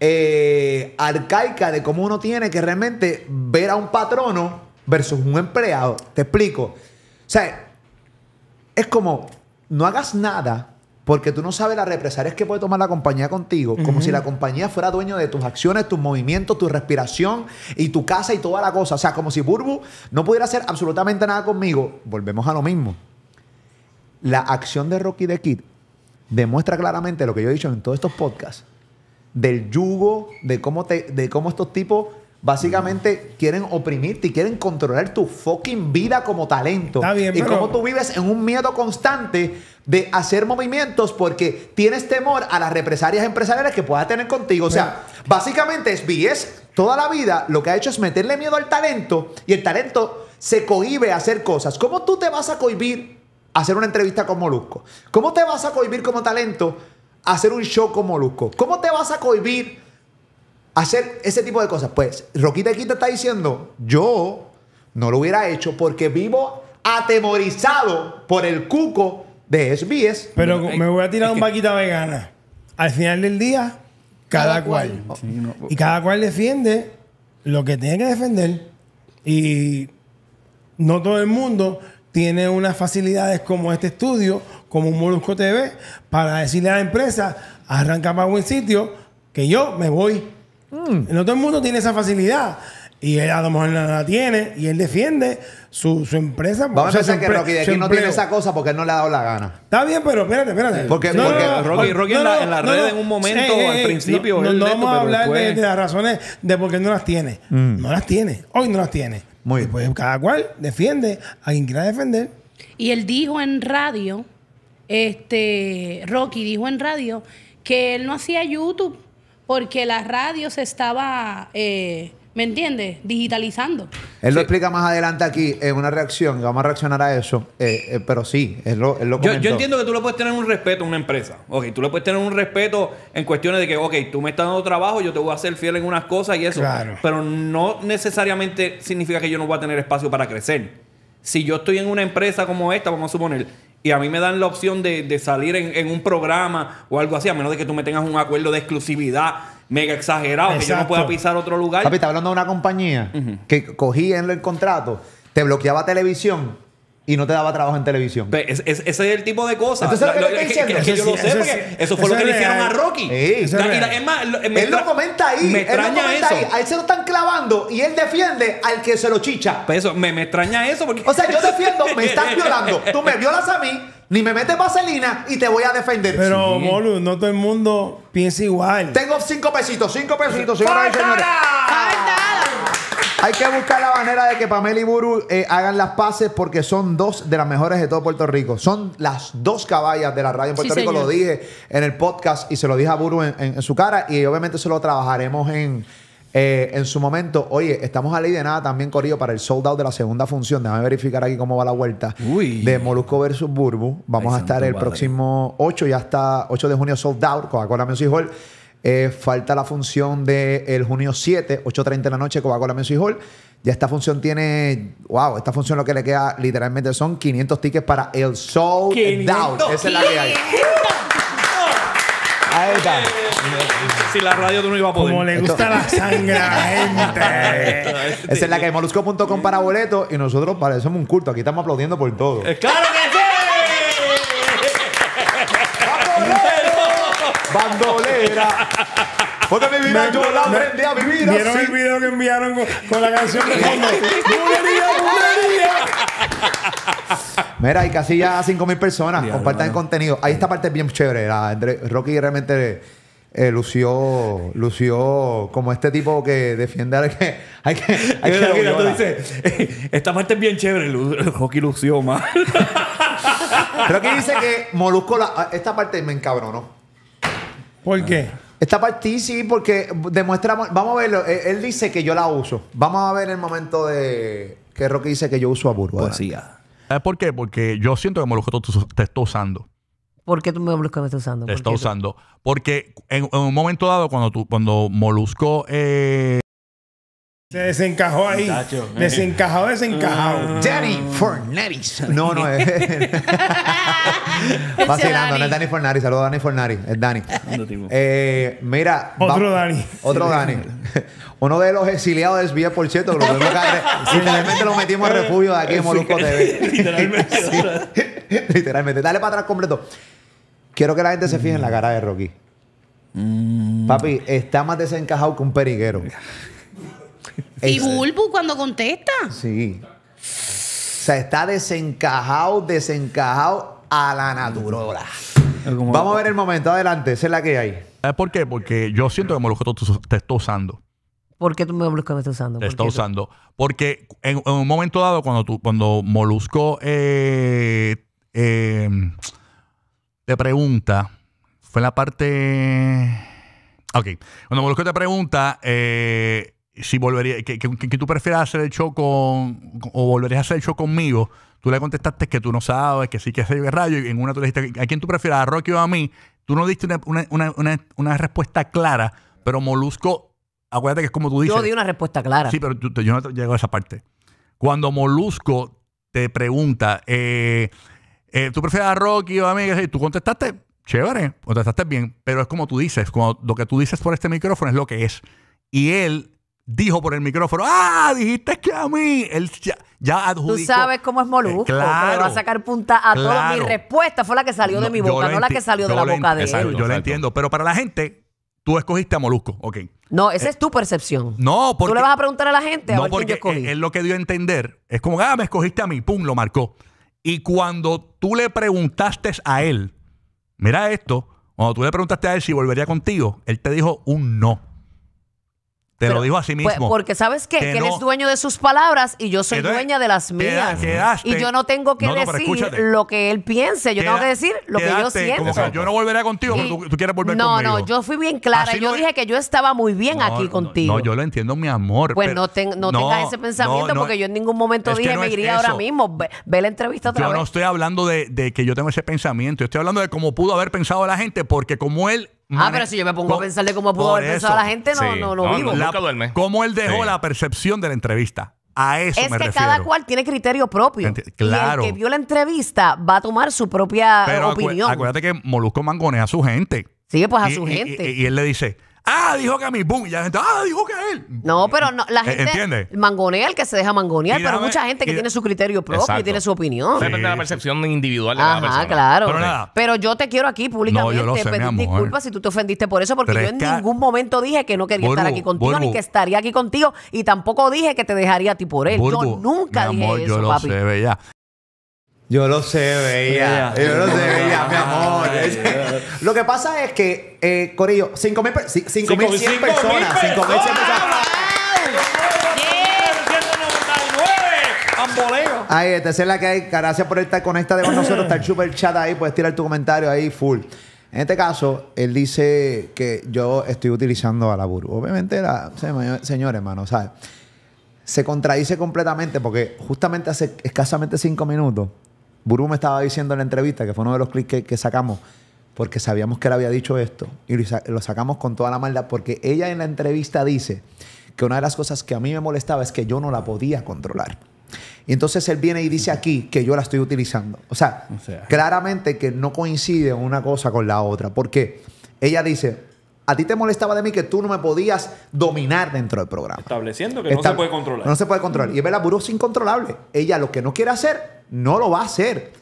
eh, arcaica de cómo uno tiene que realmente ver a un patrono versus un empleado. Te explico. O sea, es como no hagas nada porque tú no sabes las represalias que puede tomar la compañía contigo, como si la compañía fuera dueño de tus acciones, tus movimientos, tu respiración y tu casa y toda la cosa. O sea, como si Burbu no pudiera hacer absolutamente nada conmigo. Volvemos a lo mismo. La acción de Rocky de Kid demuestra claramente lo que yo he dicho en todos estos podcasts, del yugo, de cómo, te, de cómo estos tipos Básicamente quieren oprimirte y quieren controlar tu fucking vida como talento. y como tú vives en un miedo constante de hacer movimientos porque tienes temor a las represalias empresariales que puedas tener contigo. O sea, básicamente es BS toda la vida lo que ha hecho es meterle miedo al talento y el talento se cohibe hacer cosas. ¿Cómo tú te vas a cohibir hacer una entrevista con Molusco? ¿Cómo te vas a cohibir como talento hacer un show con Molusco? ¿Cómo te vas a cohibir hacer ese tipo de cosas. Pues Roquita te está diciendo, yo no lo hubiera hecho porque vivo atemorizado por el cuco de SBS. Pero me voy a tirar un paquita vegana. Al final del día, cada, cual. Pues. Y cada cual defiende lo que tiene que defender. Y no todo el mundo tiene unas facilidades como este estudio, como un Molusco TV, para decirle a la empresa, arranca para buen sitio, que yo me voy. Mm. No todo el mundo tiene esa facilidad. Y él a lo mejor no la tiene y él defiende su, empresa. Vamos a pensar que Rocky de aquí no tiene esa cosa porque él no le ha dado la gana. Está bien, pero espérate, espérate. Porque, Rocky, en la, en red en un momento, al principio. No, vamos a hablar de, las razones de por qué no las tiene. Mm. No las tiene. Hoy no las tiene. Muy pues bien. Pues cada cual defiende a quien quiera defender. Y él dijo en radio, este, Rocky dijo en radio que él no hacía YouTube porque la radio se estaba, eh, ¿me entiendes? Digitalizando. Él lo explica más adelante aquí, en una reacción, vamos a reaccionar a eso, eh, eh, pero sí, él lo, que lo yo, entiendo que tú le puedes tener un respeto a una empresa, ok, tú le puedes tener un respeto en cuestiones de que, ok, tú me estás dando trabajo, yo te voy a ser fiel en unas cosas y eso, pero no necesariamente significa que yo no voy a tener espacio para crecer. Si yo estoy en una empresa como esta, vamos a suponer, y a mí me dan la opción de, salir en, un programa o algo así, a menos de que tú me tengas un acuerdo de exclusividad mega exagerado, que yo no pueda pisar otro lugar. Papi, está hablando de una compañía que cogía en el contrato, te bloqueaba televisión y no te daba trabajo en televisión. ese es el tipo de cosas. yo sé, eso porque eso fue lo que le hicieron a Rocky. es, más, él lo comenta ahí. Me extraña eso. Ahí. A él se lo están clavando y él defiende al que se lo chicha. Pero eso, me, extraña eso. Porque... O sea, yo defiendo, me estás violando. Tú me violas a mí, ni me metes vaselina y te voy a defender. Pero, Molu, no todo el mundo piensa igual. Tengo cinco pesitos, cinco pesitos, señoras y hay que buscar la manera de que Pamela y Buru eh, hagan las pases porque son dos de las mejores de todo Puerto Rico. Son las dos caballas de la radio en Puerto Rico. Lo dije en el podcast y se lo dije a Buru en, su cara y obviamente se lo trabajaremos en... Eh, en su momento, oye, estamos a ley de nada también, Corillo, para el sold out de la segunda función. Déjame verificar aquí cómo va la vuelta. Uy. De Molusco versus Burbu. Vamos a estar el próximo 8, ya está 8 de junio sold out, con cola Music eh, falta la función del el junio 7, 8.30 de la noche, Coca-Cola y Hall. Ya esta función tiene, wow, esta función lo que le queda literalmente son 500 tickets para el Soul Down. Esa es la que hay. Ahí está. Si la radio tú no ibas a poder. Como le gusta la sangre a la gente. Esa es la que hay. Molusco.com para boletos. Y nosotros parecemos un culto. Aquí estamos aplaudiendo por todo. Eh, ¡Claro que bandolera. Porque mi vida, yo la aprendí a vivir ¿Vieron el video que enviaron con, la canción de fondo? ¡Bulería, bulería! Mira, hay casi ya 5.000 personas. Compartan el contenido. Ahí esta parte es bien chévere. Rocky realmente eh, lució, lució como este tipo que defiende que hay que, hay que, eh, esta parte es bien chévere, Rocky lució más. Rocky dice que Molusco, esta parte me encabronó. ¿Por qué? Esta parte sí, porque demuestra. Vamos a verlo. Él, dice que yo la uso. Vamos a ver el momento de que Rocky dice que yo uso a Burba. por qué? Porque yo siento que Molusco te está usando. ¿Por qué tú Molusco me estás usando? Te está usando. Porque en, un momento dado, cuando, tú, cuando Molusco eh, se desencajó ahí. Desencajado, desencajado. Ah. Danny Fornari. No, no es. Vacilando, no es Dani Fornari. Saludos a Danny Fornari. Es Dani. Eh, mira. Otro Danny Dani. Otro Dani. Uno de los exiliados de Vía Porcheto. Lo Literalmente lo metimos en refugio de aquí en Molusco TV. Literalmente. Literalmente. Dale para atrás completo. Quiero que la gente se fije en la mm. cara de Rocky. Papi, está más desencajado que un periguero. Y Bulbu cuando contesta. Sí. O sea, está desencajado, desencajado a la naturola. Vamos a ver el momento, adelante, esa es la que hay. por qué? Porque yo siento que Molusco te, está usando. ¿Por qué tú Molusco me está usando? Te está usando. Porque en, un momento dado, cuando, tú, cuando Molusco eh, eh, te pregunta, fue la parte... Ok, cuando Molusco te pregunta, eh, si volvería, que, tú prefieras hacer el show con, o volverías a hacer el show conmigo, tú le contestaste que tú no sabes, que sí, que se rayo, y en una tú le dijiste, ¿a quién tú prefieras, a Rocky o a mí? Tú no diste una, respuesta clara, pero Molusco, acuérdate que es como tú dices. Yo di una respuesta clara. Sí, pero yo no llego a esa parte. Cuando Molusco te pregunta, eh, eh, ¿tú prefieres a Rocky o a mí? Tú contestaste, chévere, contestaste bien, pero es como tú dices, lo que tú dices por este micrófono es lo que es. Y él dijo por el micrófono, ah, dijiste que a mí, él ya, Tú sabes cómo es Molusco, eh, va a sacar punta a todas Mi respuesta fue la que salió de mi boca, no la que salió de la boca de él. yo le entiendo, pero para la gente, tú escogiste a Molusco, ok. No, esa eh, es tu percepción. No, porque... Tú le vas a preguntar a la gente a no, porque escogí. Eh, lo que dio a entender es como, ah, me escogiste a mí, pum, lo marcó. Y cuando tú le preguntaste a él, mira esto, cuando tú le preguntaste a él si volvería contigo, él te dijo un no. Te lo dijo a sí pues, mismo. porque sabes qué? que, él es dueño de sus palabras y yo soy dueña de las mías. y yo no tengo que decir lo que él piense, yo tengo que decir lo que yo siento. yo no volveré contigo, tú, quieres volver no, No, no, yo fui bien clara. yo dije que yo estaba muy bien aquí contigo. No, yo lo entiendo, mi amor. Pues no, tengas ese pensamiento porque yo en ningún momento dije me iría ahora mismo. Ve, la entrevista otra vez. Yo no estoy hablando de, de que yo tengo ese pensamiento. Yo estoy hablando de cómo pudo haber pensado la gente porque como él Ah, pero si yo me pongo a pensar de cómo pudo haber pensado la gente, no, lo no, vivo. ¿Cómo él dejó la percepción de la entrevista? A eso Es que cada cual tiene criterio propio. claro. Y el que vio la entrevista va a tomar su propia opinión. acuérdate que Molusco mangonea a su gente. Sí, pues a su gente. y él le dice, Ah, dijo que a mí, boom. Y la gente, ah, dijo que a él. No, pero no, la eh, gente ¿Entiende? mangonea el que se deja mangonear, pero mucha gente que tiene su criterio propio y tiene su opinión. Depende de la percepción individual de la persona. claro. Pero yo te quiero aquí públicamente. No, yo lo disculpas si tú te ofendiste por eso, porque yo en ningún momento dije que no quería estar aquí contigo, ni que estaría aquí contigo, y tampoco dije que te dejaría a ti por él. yo nunca dije eso, papi. Yo lo sé, veía. Yo lo sé, veía, mi amor. lo que pasa es que, eh, Corillo, 5.100 cinco mil, personas. 5.100 personas. Amboleo. Ahí, esta es la que hay. Gracias por estar conectada con nosotros. Está el super chat ahí. Puedes tirar tu comentario ahí, full. En este caso, él dice que yo estoy utilizando a la burbu. Obviamente, la, señores, hermano, ¿sabes? Se contradice completamente porque justamente hace escasamente cinco minutos Buru me estaba diciendo en la entrevista, que fue uno de los clics que, sacamos, porque sabíamos que él había dicho esto y lo sacamos con toda la maldad, porque ella en la entrevista dice que una de las cosas que a mí me molestaba es que yo no la podía controlar. Y entonces él viene y dice aquí que yo la estoy utilizando. O sea, o sea. claramente que no coincide una cosa con la otra, porque ella dice, a ti te molestaba de mí que tú no me podías dominar dentro del programa. Estableciendo que no se puede controlar. No se puede controlar. Y es verdad, Burbu es incontrolable. Ella lo que no quiere hacer, no lo va a hacer.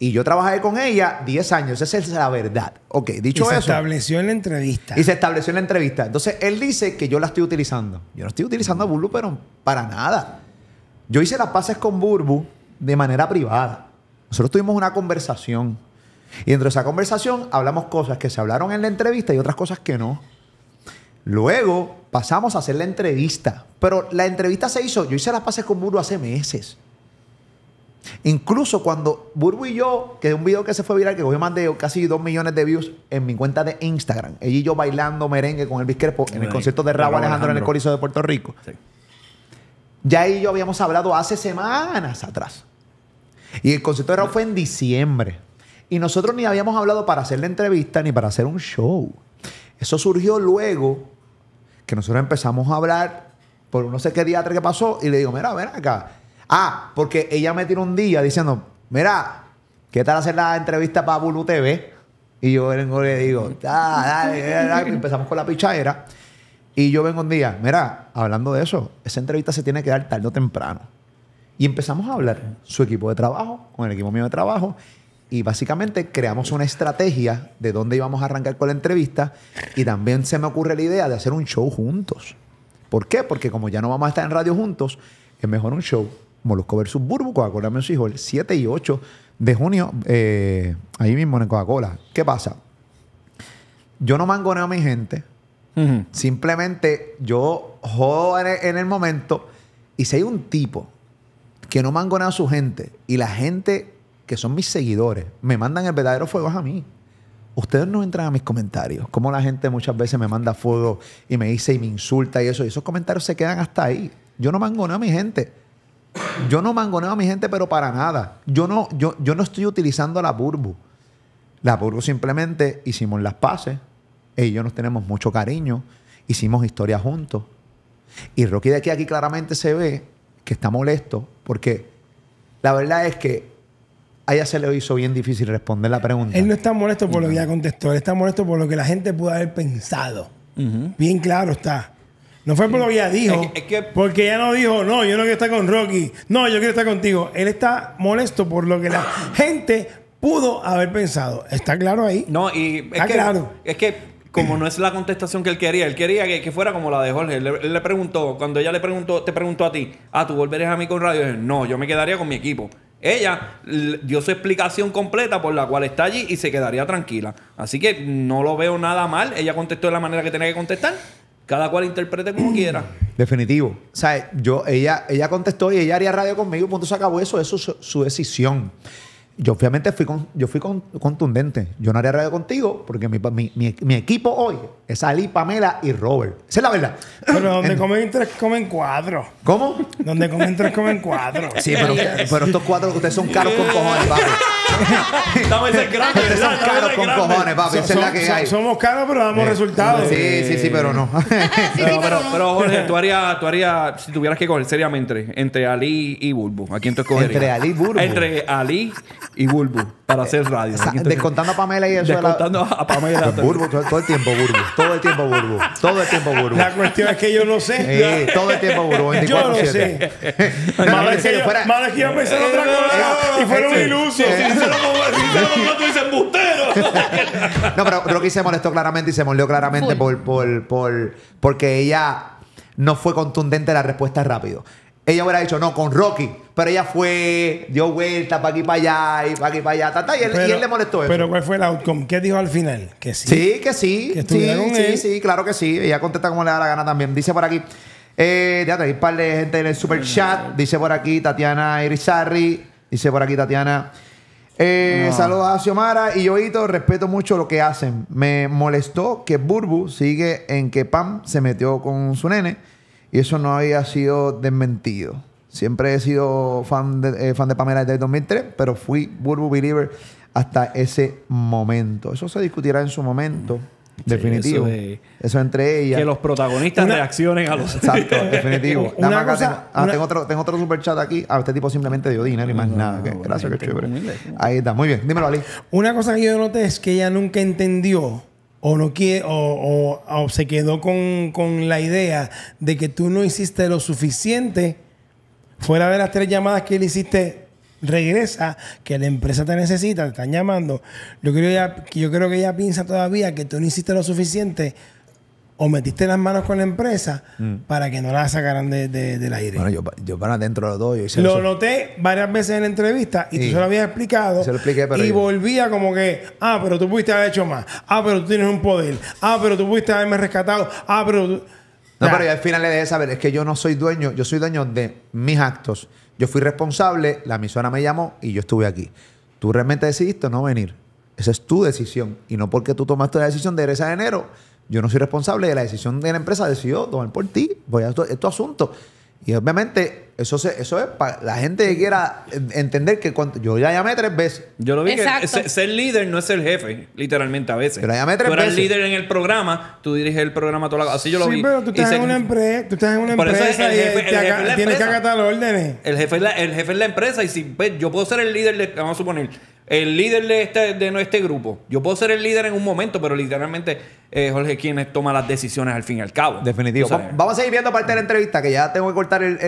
Y yo trabajé con ella 10 años. Esa es la verdad. Ok, dicho eso. estableció en la entrevista. Y se estableció en la entrevista. Entonces él dice que yo la estoy utilizando. Yo no estoy utilizando a Burbu, pero para nada. Yo hice las paces con Burbu de manera privada. Nosotros tuvimos una conversación y dentro de esa conversación hablamos cosas que se hablaron en la entrevista y otras cosas que no. Luego pasamos a hacer la entrevista. Pero la entrevista se hizo, yo hice las pases con Burbu hace meses. Incluso cuando Burbu y yo, que es un video que se fue viral, que cogió más casi 2 millones de views en mi cuenta de Instagram, ella y yo bailando merengue con el Crespo en el concierto de Rabo Alejandro, en el Coliseo de Puerto Rico. Ya ella y yo habíamos hablado hace semanas atrás. Y el concierto de rabo fue en diciembre. Y nosotros ni habíamos hablado para hacer la entrevista ni para hacer un show. Eso surgió luego que nosotros empezamos a hablar por no sé qué diatre que pasó y le digo, mira, ven acá. Ah, porque ella me tiró un día diciendo, mira, ¿qué tal hacer la entrevista para Bulu TV? Y yo le digo, ah, dale, dale, dale. empezamos con la pichadera. Y yo vengo un día, mira, hablando de eso, esa entrevista se tiene que dar tarde o temprano. Y empezamos a hablar, su equipo de trabajo, con el equipo mío de trabajo y básicamente creamos una estrategia de dónde íbamos a arrancar con la entrevista y también se me ocurre la idea de hacer un show juntos. ¿Por qué? Porque como ya no vamos a estar en radio juntos, es mejor un show. Molusco versus Burbu, Coca-Cola hijo el 7 y 8 de junio, eh, ahí mismo en Coca-Cola. ¿Qué pasa? Yo no mangoneo a mi gente. Simplemente yo jodo en el, en el momento. Y si hay un tipo que no mangonea a su gente y la gente que son mis seguidores, me mandan el verdadero fuego a mí. Ustedes no entran a mis comentarios. Como la gente muchas veces me manda fuego y me dice y me insulta y eso. Y esos comentarios se quedan hasta ahí. Yo no mangoneo a mi gente. Yo no mangoneo a mi gente, pero para nada. Yo no, yo, yo no estoy utilizando la burbu. La burbu simplemente hicimos las paces. Ellos nos tenemos mucho cariño. Hicimos historia juntos. Y Rocky de aquí aquí claramente se ve que está molesto porque la verdad es que a ella se le hizo bien difícil responder la pregunta. Él no está molesto por lo que ella contestó, él está molesto por lo que la gente pudo haber pensado. Bien claro está. No fue por lo que ella dijo, porque ella no dijo, no, yo no quiero estar con Rocky, no, yo quiero estar contigo. Él está molesto por lo que la ah. gente pudo haber pensado. ¿Está claro ahí? No, y está es Que, es que como no es la contestación que él quería, él quería que, fuera como la de Jorge. Él, le preguntó, cuando ella le preguntó, te preguntó a ti, ah, tú volverías a mí con radio, no, yo me quedaría con mi equipo ella dio su explicación completa por la cual está allí y se quedaría tranquila. Así que no lo veo nada mal. Ella contestó de la manera que tenía que contestar. Cada cual interprete como quiera. Definitivo. O sea, yo, ella, ella contestó y ella haría radio conmigo. Punto, se acabó eso. Eso es su, su decisión yo obviamente fui, con, yo fui con, contundente. Yo no haría radio contigo porque mi, mi, mi, equipo hoy es Ali, Pamela y Robert. Esa es la verdad. Pero donde comen tres, comen cuatro. ¿Cómo? Donde comen tres, comen cuatro. Sí, pero, pero estos cuatro, ustedes son caros con cojones, Estamos en grande. Ustedes Estamos caros con cojones, papi. Esa que hay. Somos caros, pero damos resultados. Sí, sí, sí, pero no. Pero Jorge, tú harías, tú harías, si tuvieras que coger seriamente entre Ali y Bulbo, ¿a quién te escogerías? Entre Ali y Bulbo. Entre Ali y Bulbo para hacer radio. Descontando a Pamela y eso. de la- Descontando a Pamela. Pues Burbu, todo, el tiempo Burbo. todo el tiempo Burbu, todo el tiempo Burbo. La cuestión es que yo no sé. Sí, todo el tiempo Burbo, 24-7. sé. que yo, malo es que yo pensé eh, otra cosa eh, eh, y fueron un iluso. Si se lo pongo, tú dices bustero. No, pero Rocky que se molestó claramente y se molió claramente por, por, por- porque ella no fue contundente la respuesta rápido ella hubiera dicho, no, con Rocky. Pero ella fue, dio vueltas para aquí, para allá, y para aquí, para allá, y, él, le molestó eso. Pero ¿cuál fue el outcome? ¿Qué dijo al final? Que sí. Sí, que sí. sí, sí, claro que sí. Ella contesta como le da la gana también. Dice por aquí, eh, déjate, hay un par de gente en el super chat. Dice por aquí Tatiana Irizarri. Dice por aquí Tatiana. Eh, saludos a Xiomara y Yoito. Respeto mucho lo que hacen. Me molestó que Burbu sigue en que Pam se metió con su nene. Y eso no había sido desmentido. Siempre he sido fan de, eh, fan de Pamela desde 2003, pero fui Burbu Believer hasta ese momento. Eso se discutirá en su momento. definitivo. Eso, entre ellas. Que los protagonistas reaccionen a los. Exacto, definitivo. cosa, ah, tengo, otro, tengo super chat aquí. A este tipo simplemente dio dinero y más nada. gracias, que chévere. Ahí está, muy bien. Dímelo, Ali. Una cosa que yo noté es que ella nunca entendió o, no quiere, o, o, se quedó con, con, la idea de que tú no hiciste lo suficiente, fuera de las tres llamadas que le hiciste, regresa, que la empresa te necesita, te están llamando. Yo creo, ya, yo creo que ella piensa todavía que tú no hiciste lo suficiente o metiste las manos con la empresa mm. para que no la sacaran de, del aire. Bueno, yo, yo para adentro lo doy. lo noté varias veces en la entrevista y, tú se lo habías explicado. Se lo expliqué, pero y volvía como que, ah, pero tú pudiste haber hecho más. Ah, pero tú tienes un poder. Ah, pero tú pudiste haberme rescatado. Ah, pero tú... No, pero yo al final le dejé saber, es que yo no soy dueño, yo soy dueño de mis actos. Yo fui responsable, la emisora me llamó y yo estuve aquí. Tú realmente decidiste no venir. Esa es tu decisión. Y no porque tú tomaste la decisión de regresar a enero yo no soy responsable de la decisión de la empresa, decidió tomar por ti, voy a esto, asuntos. asunto. Y obviamente, eso, eso es para la gente que quiera entender que cuando, yo ya llamé tres veces. Yo lo vi que ser, líder no es ser jefe, literalmente a veces. Pero llamé tres tú eres líder en el programa, tú diriges el programa toda la Así yo lo vi. Pero tú estás, en una empresa, tú estás tienes que acatar órdenes. El jefe, es la, el jefe es la empresa y si pues, yo puedo ser el líder, de, vamos a suponer, el líder de este, de este grupo. Yo puedo ser el líder en un momento, pero literalmente eh, Jorge quienes toma las decisiones al fin y al cabo. Definitivo. vamos a seguir viendo parte de la entrevista, que ya tengo que cortar el,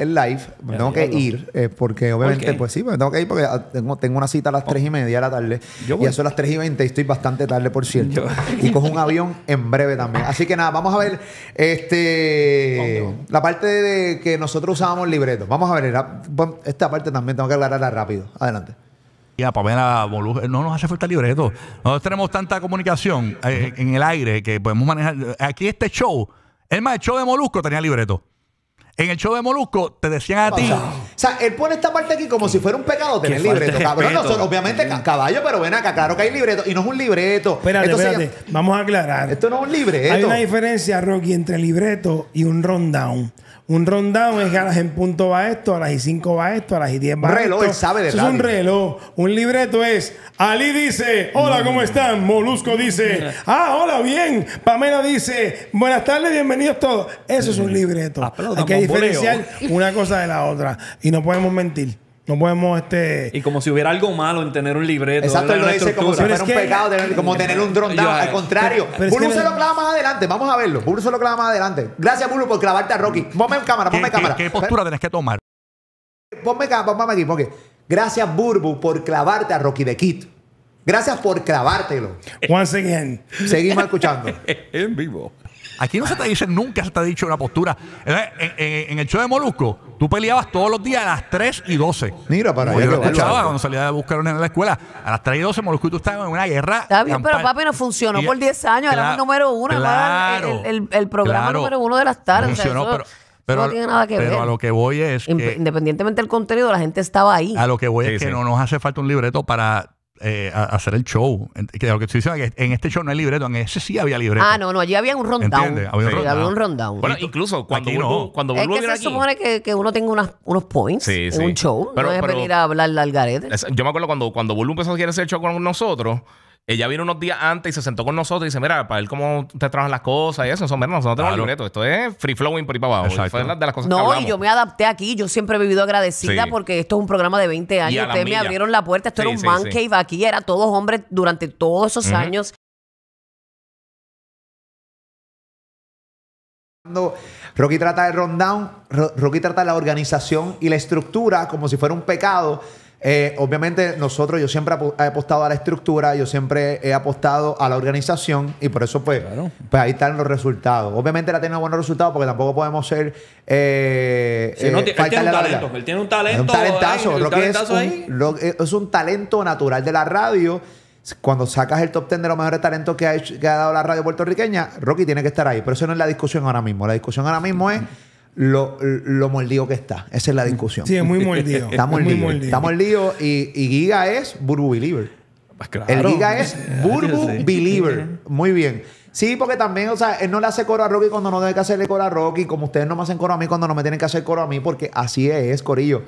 live. tengo que ir, eh, porque obviamente, pues sí, me tengo que ir porque ah, tengo, una cita a las 3 y media de la tarde. y eso a las 3 y 20 y estoy bastante tarde, por cierto. Y cojo un avión en breve también. Así que nada, vamos a ver este la parte de que nosotros usábamos libretos. Vamos a ver, pues, esta parte también tengo que aclararla rápido. Adelante y a Pamela No nos hace falta libreto. Nosotros tenemos tanta comunicación eh, en el aire que podemos manejar. Aquí este show, el más, el show de Molusco tenía libreto. En el show de Molusco te decían a ti. O sea, él pone esta parte aquí como si fuera un pecado tener libreto. obviamente caballo, pero ven acá, claro que hay libreto. Y no es un libreto. Espérate, Vamos a aclarar. Esto no es un libreto. Hay una diferencia, Rocky, entre libreto y un rundown. Un rundown es que a las en punto va esto, a las y 5 va esto, a las y 10 va esto. un reloj, sabe de Eso Es un reloj. Un libreto es, Ali dice, hola, ¿cómo mm. están? Molusco dice, ah, hola, bien. Pamela dice, buenas tardes, bienvenidos todos. Eso es un libreto. Hay que diferenciar una cosa de la otra. Y no podemos mentir. No podemos este. Y como si hubiera algo malo en tener un libreto. Exacto, lo dice como si un pecado, tener, como tener un dron down. Al contrario. Pero, se lo clava más adelante. Vamos a verlo. Bulu se lo clava más adelante. Gracias, Bulu, por clavarte a Rocky. Mm. Ponme en cámara, ponme cámara. ¿Qué, postura tenés que tomar? Ponme, ponme aquí, porque Gracias, Burbu, por clavarte a Rocky de kit. Gracias por clavártelo. Once again. Seguimos escuchando. en vivo. Aquí no se te dice nunca se te ha dicho una postura. Eh, en el show de Molusco Tú peleabas todos los días a las 3 y 12. Mira, para allá. Yo que lo escuchaba cuando salía a buscar en la escuela. A las 3 y 12, Molusco y tú estabas en una guerra. Está bien, pero papi no funcionó por 10 años. era el número uno. Claro, el, programa número uno de las tardes. Funcionó, pero. no tiene nada que ver. pero a lo que voy es. Que, Independientemente del contenido, la gente estaba ahí. A lo que voy es que no nos hace falta un libreto para eh, a, hacer el show. Que que en este show no hay libreto, en ese sí había libreto. Ah, no, no, allí había un rundown. Había, un había Bueno, incluso cuando aquí no. cuando es que se supone que, que, uno tenga unas, unos points un show, pero, no es venir a hablar al garete. Yo me acuerdo cuando, cuando empezó a hacer el show con nosotros, ella vino unos días antes y se sentó con nosotros y dice, mira, para ver cómo te trabajan las cosas y eso. Son, mira, nosotros no tenemos Esto es free flowing por ahí para abajo. las, cosas no, y yo me adapté aquí. Yo siempre he vivido agradecida porque esto es un programa de 20 años. Ustedes me abrieron la puerta. Esto era un man cave aquí. Era todos hombres durante todos esos años cuando Rocky trata el rundown, Rocky trata la organización y la estructura como si fuera un pecado eh, obviamente nosotros, yo siempre he apostado a la estructura, yo siempre he apostado a la organización y por eso pues, pues ahí están los resultados. Obviamente la tiene buenos resultados porque tampoco podemos ser... Eh, si no, eh, él, tiene un talento, él tiene un talento, es un talentazo. es, Un, talento natural de la radio cuando sacas el top 10 de los mejores talentos que ha, que ha dado la radio puertorriqueña, Rocky tiene que estar ahí. Pero eso no es la discusión ahora mismo. La discusión ahora mismo es lo, lo mordido que está. Esa es la discusión. Sí, es muy mordido. está mordido. Está mordido y, y, Giga es Burbu Believer. Pues el Giga es Burbu Believer. Muy bien. Sí, porque también, o sea, él no le hace coro a Rocky cuando no debe que hacerle coro a Rocky, como ustedes no me hacen coro a mí cuando no me tienen que hacer coro a mí, porque así es, Corillo.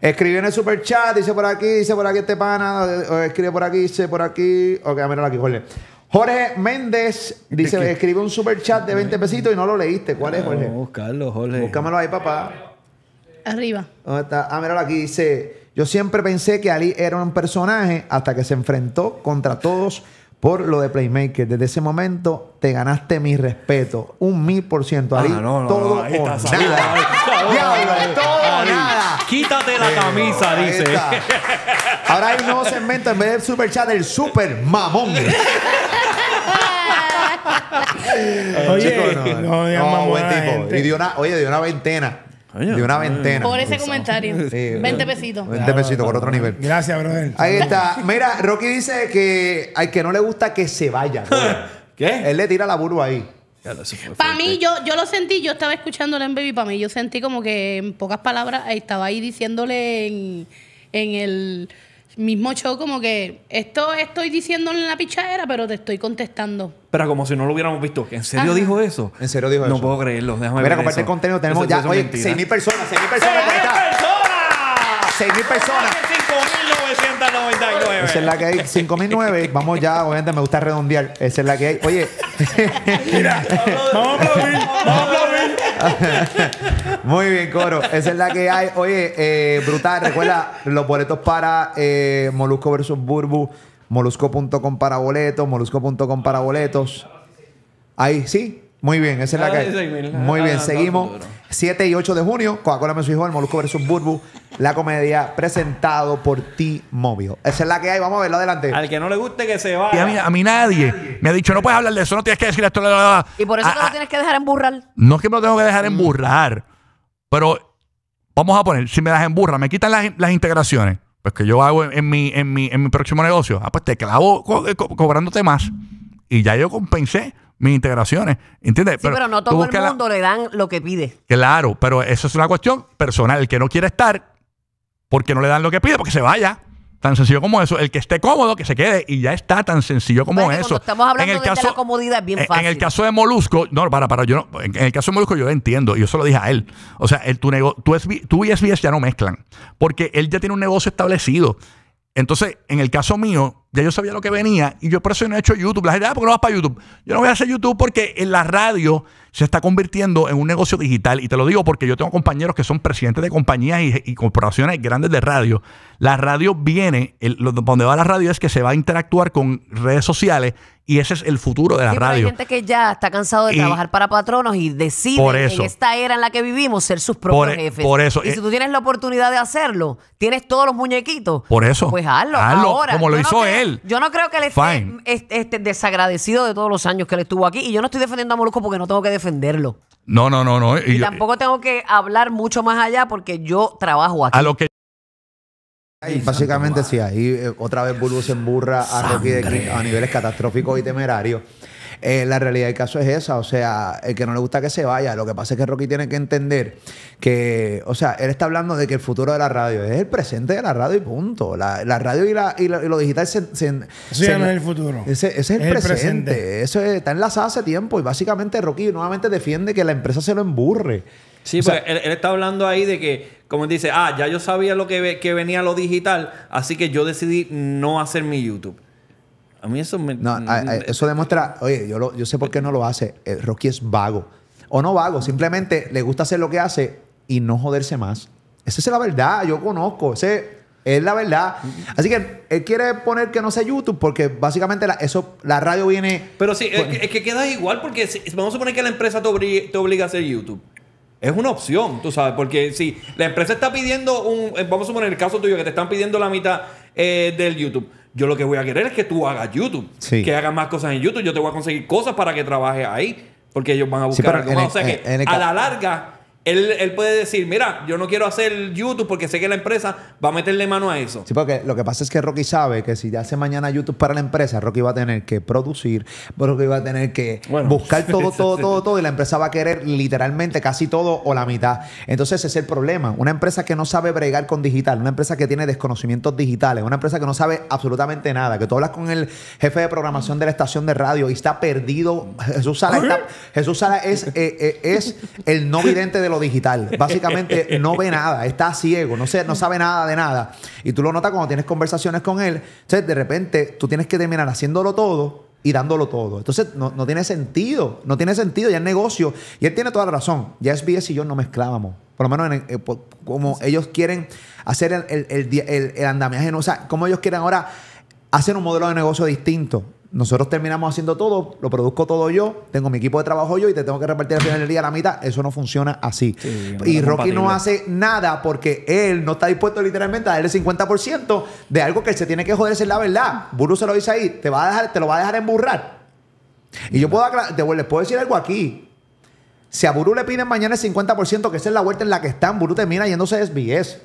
Escribió en el super chat, dice por aquí, dice por aquí este pana, eh, escribe por aquí, dice por aquí. Ok, lo aquí, Jorge. Jorge Méndez dice, escribe un super chat de 20 pesitos y no lo leíste. ¿Cuál es, ah, Jorge? Vamos a buscarlo, Jorge. Búscamelo ahí, papá. Arriba. ¿Dónde Ah, mira aquí. Dice, yo siempre pensé que Ali era un personaje hasta que se enfrentó contra todos por lo de Playmaker. Desde ese momento te ganaste mi respeto. Un mil por ciento. Ah, Ali, no, no, todo o nada. todo Quítate la camisa, dice. Ahora hay un nuevo en vez del super chat, el super mamón. Eh, oye, no, no, dio una, oye, dio una veintena. De una ventena. Por ese comentario. 20 eh, pesitos. 20 pesitos por otro nivel. Gracias, brother. Ahí está. Mira, Rocky dice que al que no le gusta que se vaya. ¿Qué? Él le tira la burba ahí. Para mí, yo, yo lo sentí, yo estaba escuchándole en Baby, para mí yo sentí como que en pocas palabras estaba ahí diciéndole en, en el mismo show como que esto estoy diciendo en la pichadera, pero te estoy contestando. Pero como si no lo hubiéramos visto. ¿En serio dijo eso? ¿En serio dijo eso? No puedo creerlo. Déjame Mira, ver comparte el contenido. Tenemos ya, eso oye, 6.000 personas, 6.000 personas. ¡6.000 personas! mil personas! 5.999. Esa es la que hay. 5.009. Vamos ya, obviamente me gusta redondear. Esa es la que hay. Oye. Mira. vamos a aplaudir. Vamos a aplaudir. Muy bien, coro. Esa es la que hay. Oye, eh, brutal. Recuerda los boletos para eh, Molusco versus Burbu. Molusco.com para boletos. Molusco.com para boletos. Ahí, sí. Muy bien, esa es la Muy bien, ah, seguimos. 7 y 8 de junio, Coca-Cola Me Hijo, el Molusco vs Burbu, la comedia presentado por ti Movio. Esa es la que hay, vamos a verlo adelante. Al que no le guste que se vaya. A mí, a mí nadie, me ha dicho, no puedes hablar de eso, no tienes que decir esto. Y por eso ah, te lo ah. tienes que dejar emburrar. No es que me lo tengo que dejar mm. emburrar, pero vamos a poner, si me das emburra, me quitan las, integraciones, pues que yo hago en, mi, próximo negocio, pues te clavo eh, cobrándote más. Y ya yo compensé mis integraciones. ¿Entiendes? Sí, pero, no todo el mundo le dan lo que pide. Claro, pero eso es una cuestión personal. El que no quiere estar, porque no le dan lo que pide, porque se vaya. Tan sencillo como eso. El que esté cómodo, que se quede. Y ya está tan sencillo como eso. Estamos hablando de caso, la comodidad, bien fácil. En el caso de Molusco, no, para, para, yo no, en, el caso de Molusco yo entiendo. yo se lo dije a él. O sea, el, tú, tú y SBS ya no mezclan. Porque él ya tiene un negocio establecido. Entonces, en el caso mío, ya yo sabía lo que venía y yo por eso no he hecho YouTube. La gente, ah, ¿por qué no vas para YouTube? Yo no voy a hacer YouTube porque en la radio se está convirtiendo en un negocio digital. Y te lo digo porque yo tengo compañeros que son presidentes de compañías y, corporaciones grandes de radio. La radio viene, donde va la radio es que se va a interactuar con redes sociales y ese es el futuro de la radio. Hay gente que ya está cansado de trabajar para patronos y decide en esta era en la que vivimos ser sus propios por, e-, jefes. Por eso. Y eh, si tú tienes la oportunidad de hacerlo, tienes todos los muñequitos. Por eso. Pues hazlo. hazlo ahora. Como lo hizo él. Yo no creo que le esté, este, este- desagradecido de todos los años que le estuvo aquí. Y yo no estoy defendiendo a Molusco porque no tengo que defenderlo. No, no, no, no. Y, tampoco tengo que hablar mucho más allá porque yo trabajo aquí. a lo que básicamente sí, ahí eh, otra vez Bulbus se emburra a Rocky a niveles catastróficos y temerarios. Eh, la realidad del caso es esa, o sea, el que no le gusta que se vaya, lo que pasa es que Rocky tiene que entender que, o sea, él está hablando de que el futuro de la radio es el presente de la radio y punto. La, radio y, lo digital se... no es el futuro. Ese, es el, presente. Eso está enlazado hace tiempo y básicamente Rocky nuevamente defiende que la empresa se lo emburre. Sí, pues él, está hablando ahí de que, como dice, ah, ya yo sabía lo que, que venía lo digital, así que yo decidí no hacer mi YouTube. A mí eso me... No, eso demuestra, oye, yo, yo sé por qué no lo hace. Eh, Rocky es vago. O no vago, simplemente le gusta hacer lo que hace y no joderse más. Esa es la verdad, yo conozco. Ese es la verdad. Así que él quiere poner que no sea YouTube porque básicamente la, eso, la radio viene... Pero sí, es, que, queda igual porque vamos a suponer que la empresa te obliga, a hacer YouTube. Es una opción, tú sabes, porque si la empresa está pidiendo un, eh, vamos a suponer el caso tuyo, que te están pidiendo la mitad eh, del YouTube. Yo lo que voy a querer es que tú hagas YouTube. Que hagas más cosas en YouTube. Yo te voy a conseguir cosas para que trabajes ahí. Porque ellos van a buscar O sea que a la larga él, puede decir, mira, yo no quiero hacer YouTube porque sé que la empresa va a meterle mano a eso. Sí, porque lo que pasa es que Rocky sabe que si ya hace mañana YouTube para la empresa, Rocky va a tener que producir, Rocky va a tener que buscar todo, todo, todo, todo, y la empresa va a querer literalmente casi todo o la mitad. Entonces ese es el problema. Una empresa que no sabe bregar con digital, una empresa que tiene desconocimientos digitales, una empresa que no sabe absolutamente nada, que tú hablas con el jefe de programación de la estación de radio y está perdido. Jesús Sala, Jesús Sala es, eh, eh, es el no vidente de los digital. Básicamente no ve nada, está ciego, no, sé, no sabe nada de nada. Y tú lo notas cuando tienes conversaciones con él. Entonces, de repente, tú tienes que terminar haciéndolo todo y dándolo todo. Entonces, no, tiene sentido, no tiene sentido. Ya el negocio, y él tiene toda la razón. Ya es BS y yo no mezclábamos. Por lo menos eh, como ellos quieren hacer el, el, andamiaje, o sea, como ellos quieren ahora hacer un modelo de negocio distinto nosotros terminamos haciendo todo, lo produzco todo yo, tengo mi equipo de trabajo yo y te tengo que repartir al final del día la mitad. Eso no funciona así. y Rocky no hace nada porque él no está dispuesto literalmente a darle 50% de algo que se tiene que joder, es la verdad. Buru se lo dice ahí, te, va a dejar, te lo va a dejar emburrar. Y yo puedo les puedo decir algo aquí. Si a Buru le piden mañana el 50%, que esa es la vuelta en la que están, Buru termina yéndose de SBS.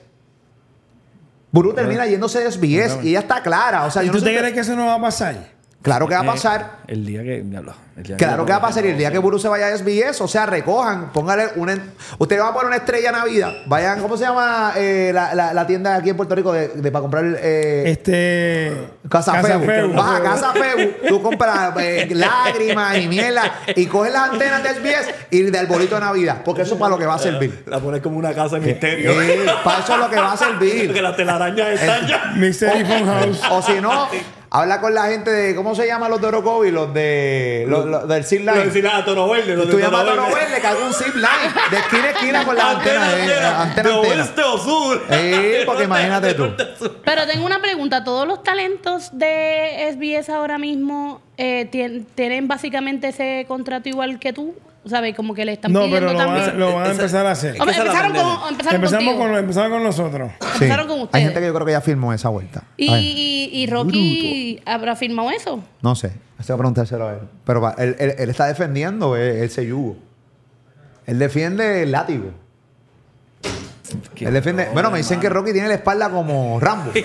Buru termina yéndose de y ya está clara. O sea, tú te crees que... que eso no va a pasar? Claro que va a pasar. El día que. habló. Claro que va a pasar el día que Buru se vaya a SBS, o sea, recojan, póngale una. usted va a poner una estrella Navidad. Vayan, ¿cómo se llama eh, la, la, tienda aquí en Puerto Rico de, para comprar. Eh, este. Casa, Feu Febu. a Casa Febu, tú compras eh, lágrimas y mielas y coges las antenas de SBS y del bolito de Navidad, porque eso es para lo que va a servir. La pones como una casa de misterio. para eso es lo que va a servir. Porque la telaraña Está ya. Mystery House. O si no. Habla con la gente de, ¿cómo se llama los de Orocovi? Los de. los, del zip line. Lo del a Toro Verde. Lo Toro Verde. Verde que hago un zip line de esquina a esquina con la antena. Antena, eh, eh, antena, de oeste o sur. porque imagínate tú. Pero tengo una pregunta. ¿Todos los talentos de SBS ahora mismo eh, tienen básicamente ese contrato igual que tú? ¿sabes? Como que le están pidiendo lo, Van, lo van a empezar a hacer. empezaron, con, empezaron, con, nosotros. Empezaron con ustedes. Hay gente que yo creo que ya firmó esa vuelta. ¿Y, Rocky habrá firmado eso? No sé. Esto a preguntárselo a él. Pero va, él, él, está defendiendo e, ese yugo. Él defiende el látigo. Él defiende, bueno, me dicen que Rocky tiene la espalda como Rambo.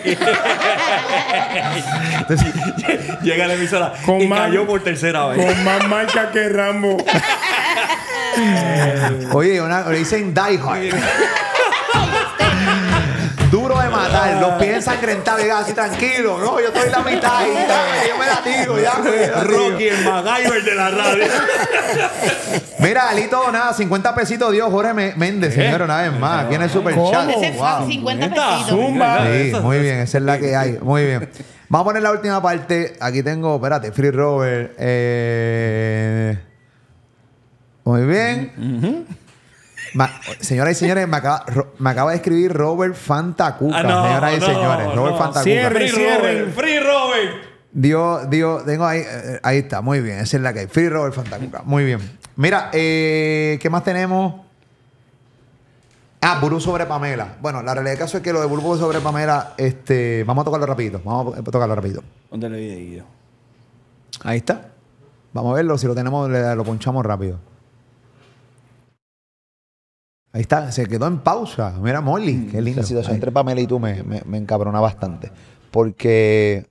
Llega la emisora con y cayó por tercera vez. Con más marca que Rambo. Oye, le dicen Die Hard. Duro de matar, los ah. pies ensangrentados, así tranquilo, no, yo estoy en la mitad yo me la tiro, ya. Rocky, el de la radio. Mira, Alito, nada, 50 pesitos Dios, Jorge Méndez, ¿Eh? señor, una vez más. Tiene el super chat. 50 pesitos. muy bien, esa es la que hay. Muy bien. Vamos a poner la última parte. Aquí tengo, espérate, Free Rover. Eh, muy bien. señoras y señores, me acaba, de escribir Robert Fantacuca. Ah, señoras y señores, Robert Fantacuca. Cierre, free free Robert. Dios, Dios, tengo ahí, eh, ahí está, muy bien, esa es la que hay. Free Robert Fantacuca, muy bien. Mira, eh, ¿qué más tenemos? Ah, Buru sobre Pamela. Bueno, la realidad del caso es que lo de Buru sobre Pamela, este, vamos a tocarlo rápido vamos a tocarlo rápido ¿Dónde lo he Ahí está. Vamos a verlo, si lo tenemos, lo ponchamos rápido. Ahí está, se quedó en pausa. Mira, Molly, mm, qué lindo. La situación entre Pamela y tú me, encabrona bastante. Porque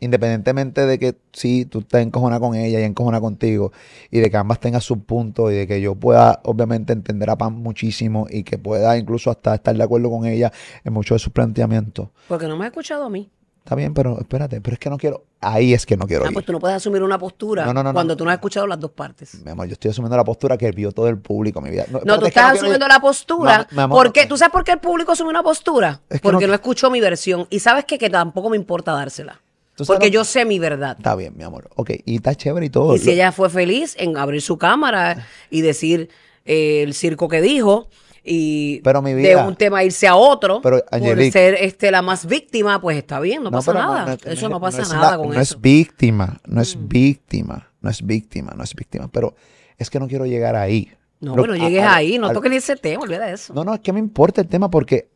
independientemente de que sí, tú estés encojona con ella y encojona contigo, y de que ambas tengan sus puntos, y de que yo pueda, obviamente, entender a Pam muchísimo y que pueda incluso hasta estar de acuerdo con ella en muchos de sus planteamientos. Porque no me ha escuchado a mí. Está bien, pero espérate, pero es que no quiero. Ahí es que no quiero ah, pues tú no puedes asumir una postura cuando tú no has escuchado las dos partes. Mi amor, yo estoy asumiendo la postura que vio todo el público, mi vida. No, tú estás asumiendo la postura. porque, ¿Tú sabes por qué el público asume una postura? porque no... escuchó mi versión. Y sabes que, que tampoco me importa dársela. Porque yo sé mi verdad. Está bien, mi amor. Ok, y está chévere y todo. Y si ella fue feliz en abrir su cámara y decir eh, el circo que dijo y de un tema irse a otro pero, por ser este, la más víctima, pues está bien, no, pasa nada. eso no pasa nada con eso. No Es víctima, no es mm. víctima, no es víctima, no es víctima, pero es que no quiero llegar ahí. No, pero, bueno, llegues ahí, no toques ni ese tema, olvida de eso. No, no, es que me importa el tema porque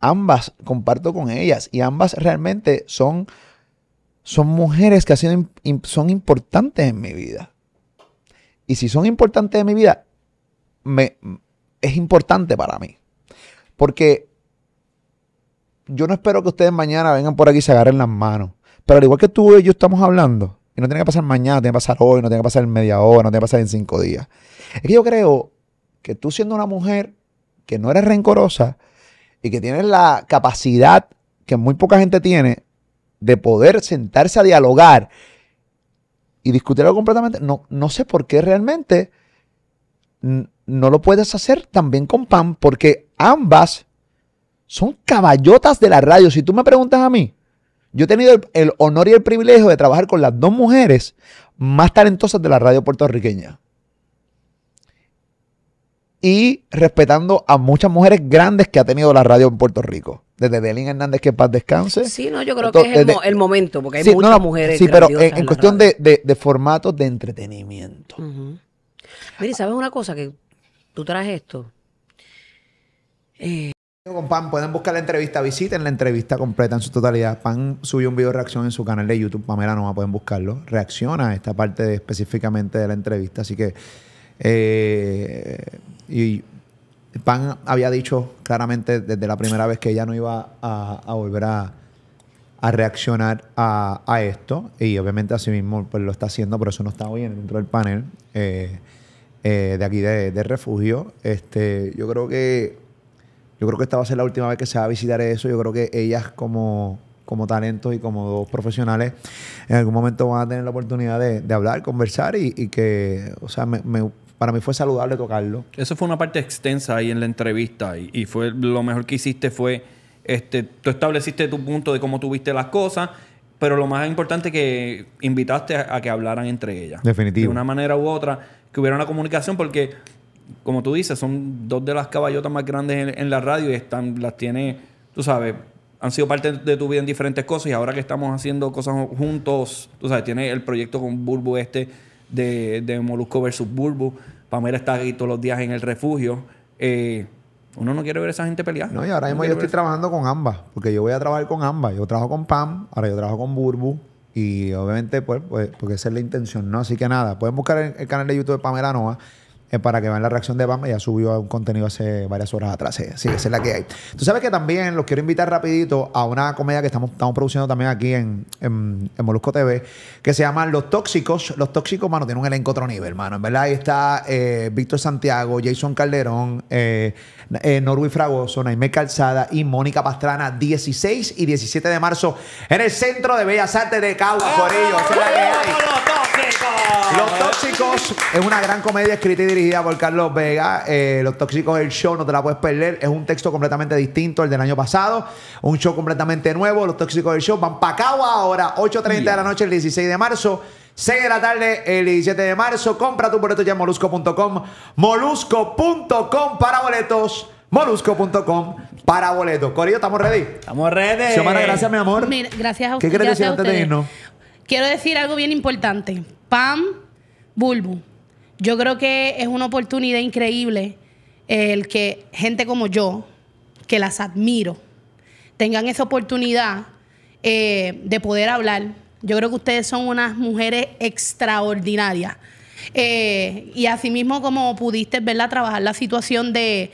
ambas comparto con ellas y ambas realmente son, son mujeres que son importantes en mi vida. Y si son importantes en mi vida, me, es importante para mí. Porque yo no espero que ustedes mañana vengan por aquí y se agarren las manos. Pero al igual que tú y yo estamos hablando, y no tiene que pasar mañana, tiene que pasar hoy, no tiene que pasar en media hora, no tiene que pasar en cinco días. Es que yo creo que tú siendo una mujer que no eres rencorosa y que tienes la capacidad que muy poca gente tiene de poder sentarse a dialogar y discutirlo completamente, no, no sé por qué realmente no lo puedes hacer también con Pam, porque ambas son caballotas de la radio. Si tú me preguntas a mí, yo he tenido el, honor y el privilegio de trabajar con las dos mujeres más talentosas de la radio puertorriqueña. Y respetando a muchas mujeres grandes que ha tenido la radio en Puerto Rico. Desde Delin Hernández, que paz descanse. Sí, no, yo creo que es el, momento, porque hay muchas mujeres. Sí, pero en, cuestión de, de, de, formatos de entretenimiento. Mire, ¿sabes una cosa? Que tú traes esto. Eh, Pan, pueden buscar la entrevista, visiten la entrevista completa en su totalidad. Pan subió un video de reacción en su canal de YouTube, Pamela Noma, pueden buscarlo. Reacciona a esta parte específicamente de la entrevista, así que. Eh, y Pan había dicho claramente desde la primera vez que ella no iba a, volver a, reaccionar a, esto, y obviamente así mismo pues, lo está haciendo, por eso no está hoy dentro del panel. Eh, eh, de aquí de, refugio. Este, yo creo que yo creo que esta va a ser la última vez que se va a visitar eso. Yo creo que ellas como, como talentos y como dos profesionales en algún momento van a tener la oportunidad de, hablar, conversar y, que, o sea, para mí fue saludable tocarlo. Eso fue una parte extensa ahí en la entrevista y, fue lo mejor que hiciste fue, este, tú estableciste tu punto de cómo tuviste las cosas, pero lo más importante que invitaste a, que hablaran entre ellas. Definitivo. De una manera u otra que hubiera una comunicación porque, como tú dices, son dos de las caballotas más grandes en, la radio y están, las tiene, tú sabes, han sido parte de tu vida en diferentes cosas y ahora que estamos haciendo cosas juntos, tú sabes, tiene el proyecto con Burbu este de, Molusco versus Burbu. Pamela está aquí todos los días en el refugio. Eh, uno no quiere ver a esa gente pelear. No, y ahora mismo yo estoy trabajando con ambas, porque yo voy a trabajar con ambas. Yo trabajo con Pam, ahora yo trabajo con Burbu. Y obviamente, pues, pues, porque esa es la intención, ¿no? Así que nada, pueden buscar el, canal de YouTube de Pamela Noa eh, para que vean la reacción de Bama. ya subió un contenido hace varias horas atrás. Sí, esa es la que hay. Tú sabes que también los quiero invitar rapidito a una comedia que estamos, estamos produciendo también aquí en, Molusco TV, que se llama Los Tóxicos. Los Tóxicos, mano, tiene un elenco otro nivel, mano. En verdad, ahí está eh, Víctor Santiago, Jason Calderón, eh, eh Norby Fragoso, Naime Calzada y Mónica Pastrana, 16 y 17 de marzo en el Centro de Bellas Artes de Cagua, los Tóxicos es una gran comedia escrita y dirigida por Carlos Vega. Eh, Los Tóxicos el show, no te la puedes perder. Es un texto completamente distinto al del año pasado. Un show completamente nuevo. Los Tóxicos del show van para Cagua ahora, 8.30 de la noche, el 16 de marzo. 6 de la tarde, el 17 de marzo. Compra tu boleto ya en molusco.com. Molusco.com para boletos. Molusco.com para boletos. Corillo, ¿estamos ready? Estamos ready. Xiomara, gracias, mi amor. gracias a ustedes ¿Qué quieres decir antes Quiero decir algo bien importante. Pam, Bulbu. Yo creo que es una oportunidad increíble eh, el que gente como yo, que las admiro, tengan esa oportunidad eh, de poder hablar. Yo creo que ustedes son unas mujeres extraordinarias. Eh, y asimismo, como pudiste verla trabajar la situación de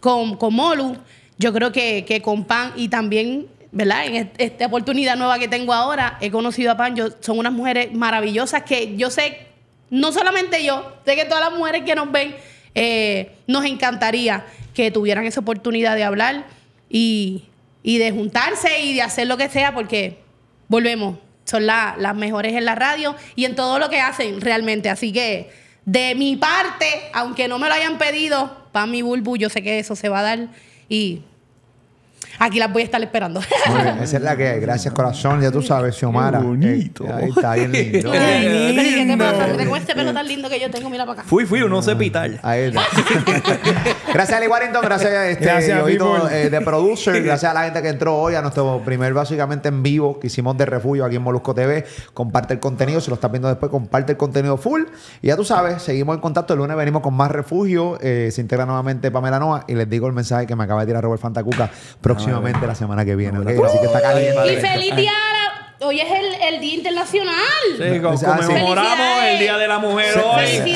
con, Molu, yo creo que, que con Pam y también ¿verdad? En esta oportunidad nueva que tengo ahora, he conocido a Yo son unas mujeres maravillosas que yo sé, no solamente yo, sé que todas las mujeres que nos ven, eh, nos encantaría que tuvieran esa oportunidad de hablar y, de juntarse y de hacer lo que sea, porque volvemos, son las mejores en la radio y en todo lo que hacen realmente. Así que de mi parte, aunque no me lo hayan pedido, para mi bulbu, yo sé que eso se va a dar y Aquí las voy a estar esperando. Bien, esa es la que hay. Gracias, corazón. Ya tú sabes, Xiomara. Qué bonito. Eh, ahí está, bien lindo. ¿Qué, ¿Qué te pasa? Tengo este pelo tan lindo que yo tengo, mira para acá. Fui, fui, uno se pitar. Ahí está. Gracias, Lee Warrington. Gracias, este, gracias eh, de Producer. Gracias a la gente que entró hoy a nuestro primer, básicamente en vivo, que hicimos de refugio aquí en Molusco TV. Comparte el contenido. Si lo estás viendo después, comparte el contenido full. Y ya tú sabes, seguimos en contacto. El lunes venimos con más refugio. Eh, se integra nuevamente Pamela Noa. Y les digo el mensaje que me acaba de tirar Robert Fantacuca próximamente ah, la semana que viene. Así que está caliente. Y feliz Hoy es el, Día Internacional. Sí, ah, conmemoramos el Día de la Mujer hoy.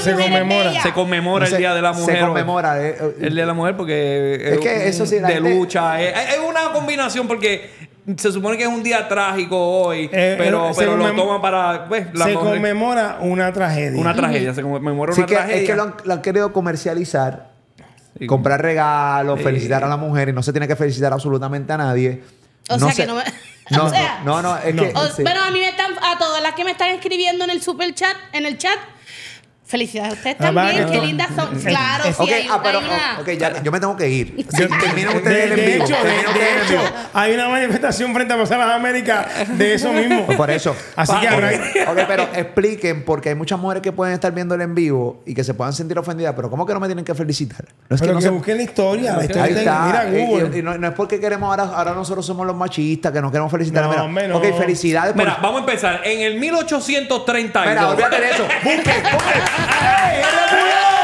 se conmemora. Se conmemora el Día de la Mujer. Se conmemora. El Día de la Mujer porque eh, Es de lucha. Eh, eh, es, una combinación porque se supone que es un día trágico hoy, pero, pero lo para pues, se conmemora una tragedia. una tragedia, se conmemora una tragedia. es que lo han, querido comercializar, comprar regalos, felicitar a la mujer y no se tiene que felicitar absolutamente a nadie. O sea que no me... No, no, no, es que. Bueno, a mí me están. A todas las que me están escribiendo en el super chat, en el chat, Felicidades a ustedes también, qué lindas son. Claro, sí, okay, ah, pero, oh, ya, yo me tengo que ir. Terminan ustedes el en vivo. Hecho, de, hecho, hay una manifestación frente a Pasar las Américas de eso mismo. Pues por eso. Así que ah, okay. ok, pero expliquen, porque hay muchas mujeres que pueden estar viendo el en vivo y que se puedan sentir ofendidas, pero ¿cómo que no me tienen que felicitar? No es pero que, no se... busquen la historia, Ahí está. Mira, eh, Google. Y, no, es porque queremos ahora, ahora nosotros somos los machistas, que nos queremos felicitar. No, mira, Okay, Ok, felicidades. Mira, vamos a empezar. En el 1832. Mira, olvídate de eso. Busquen, busquen. hey, hey,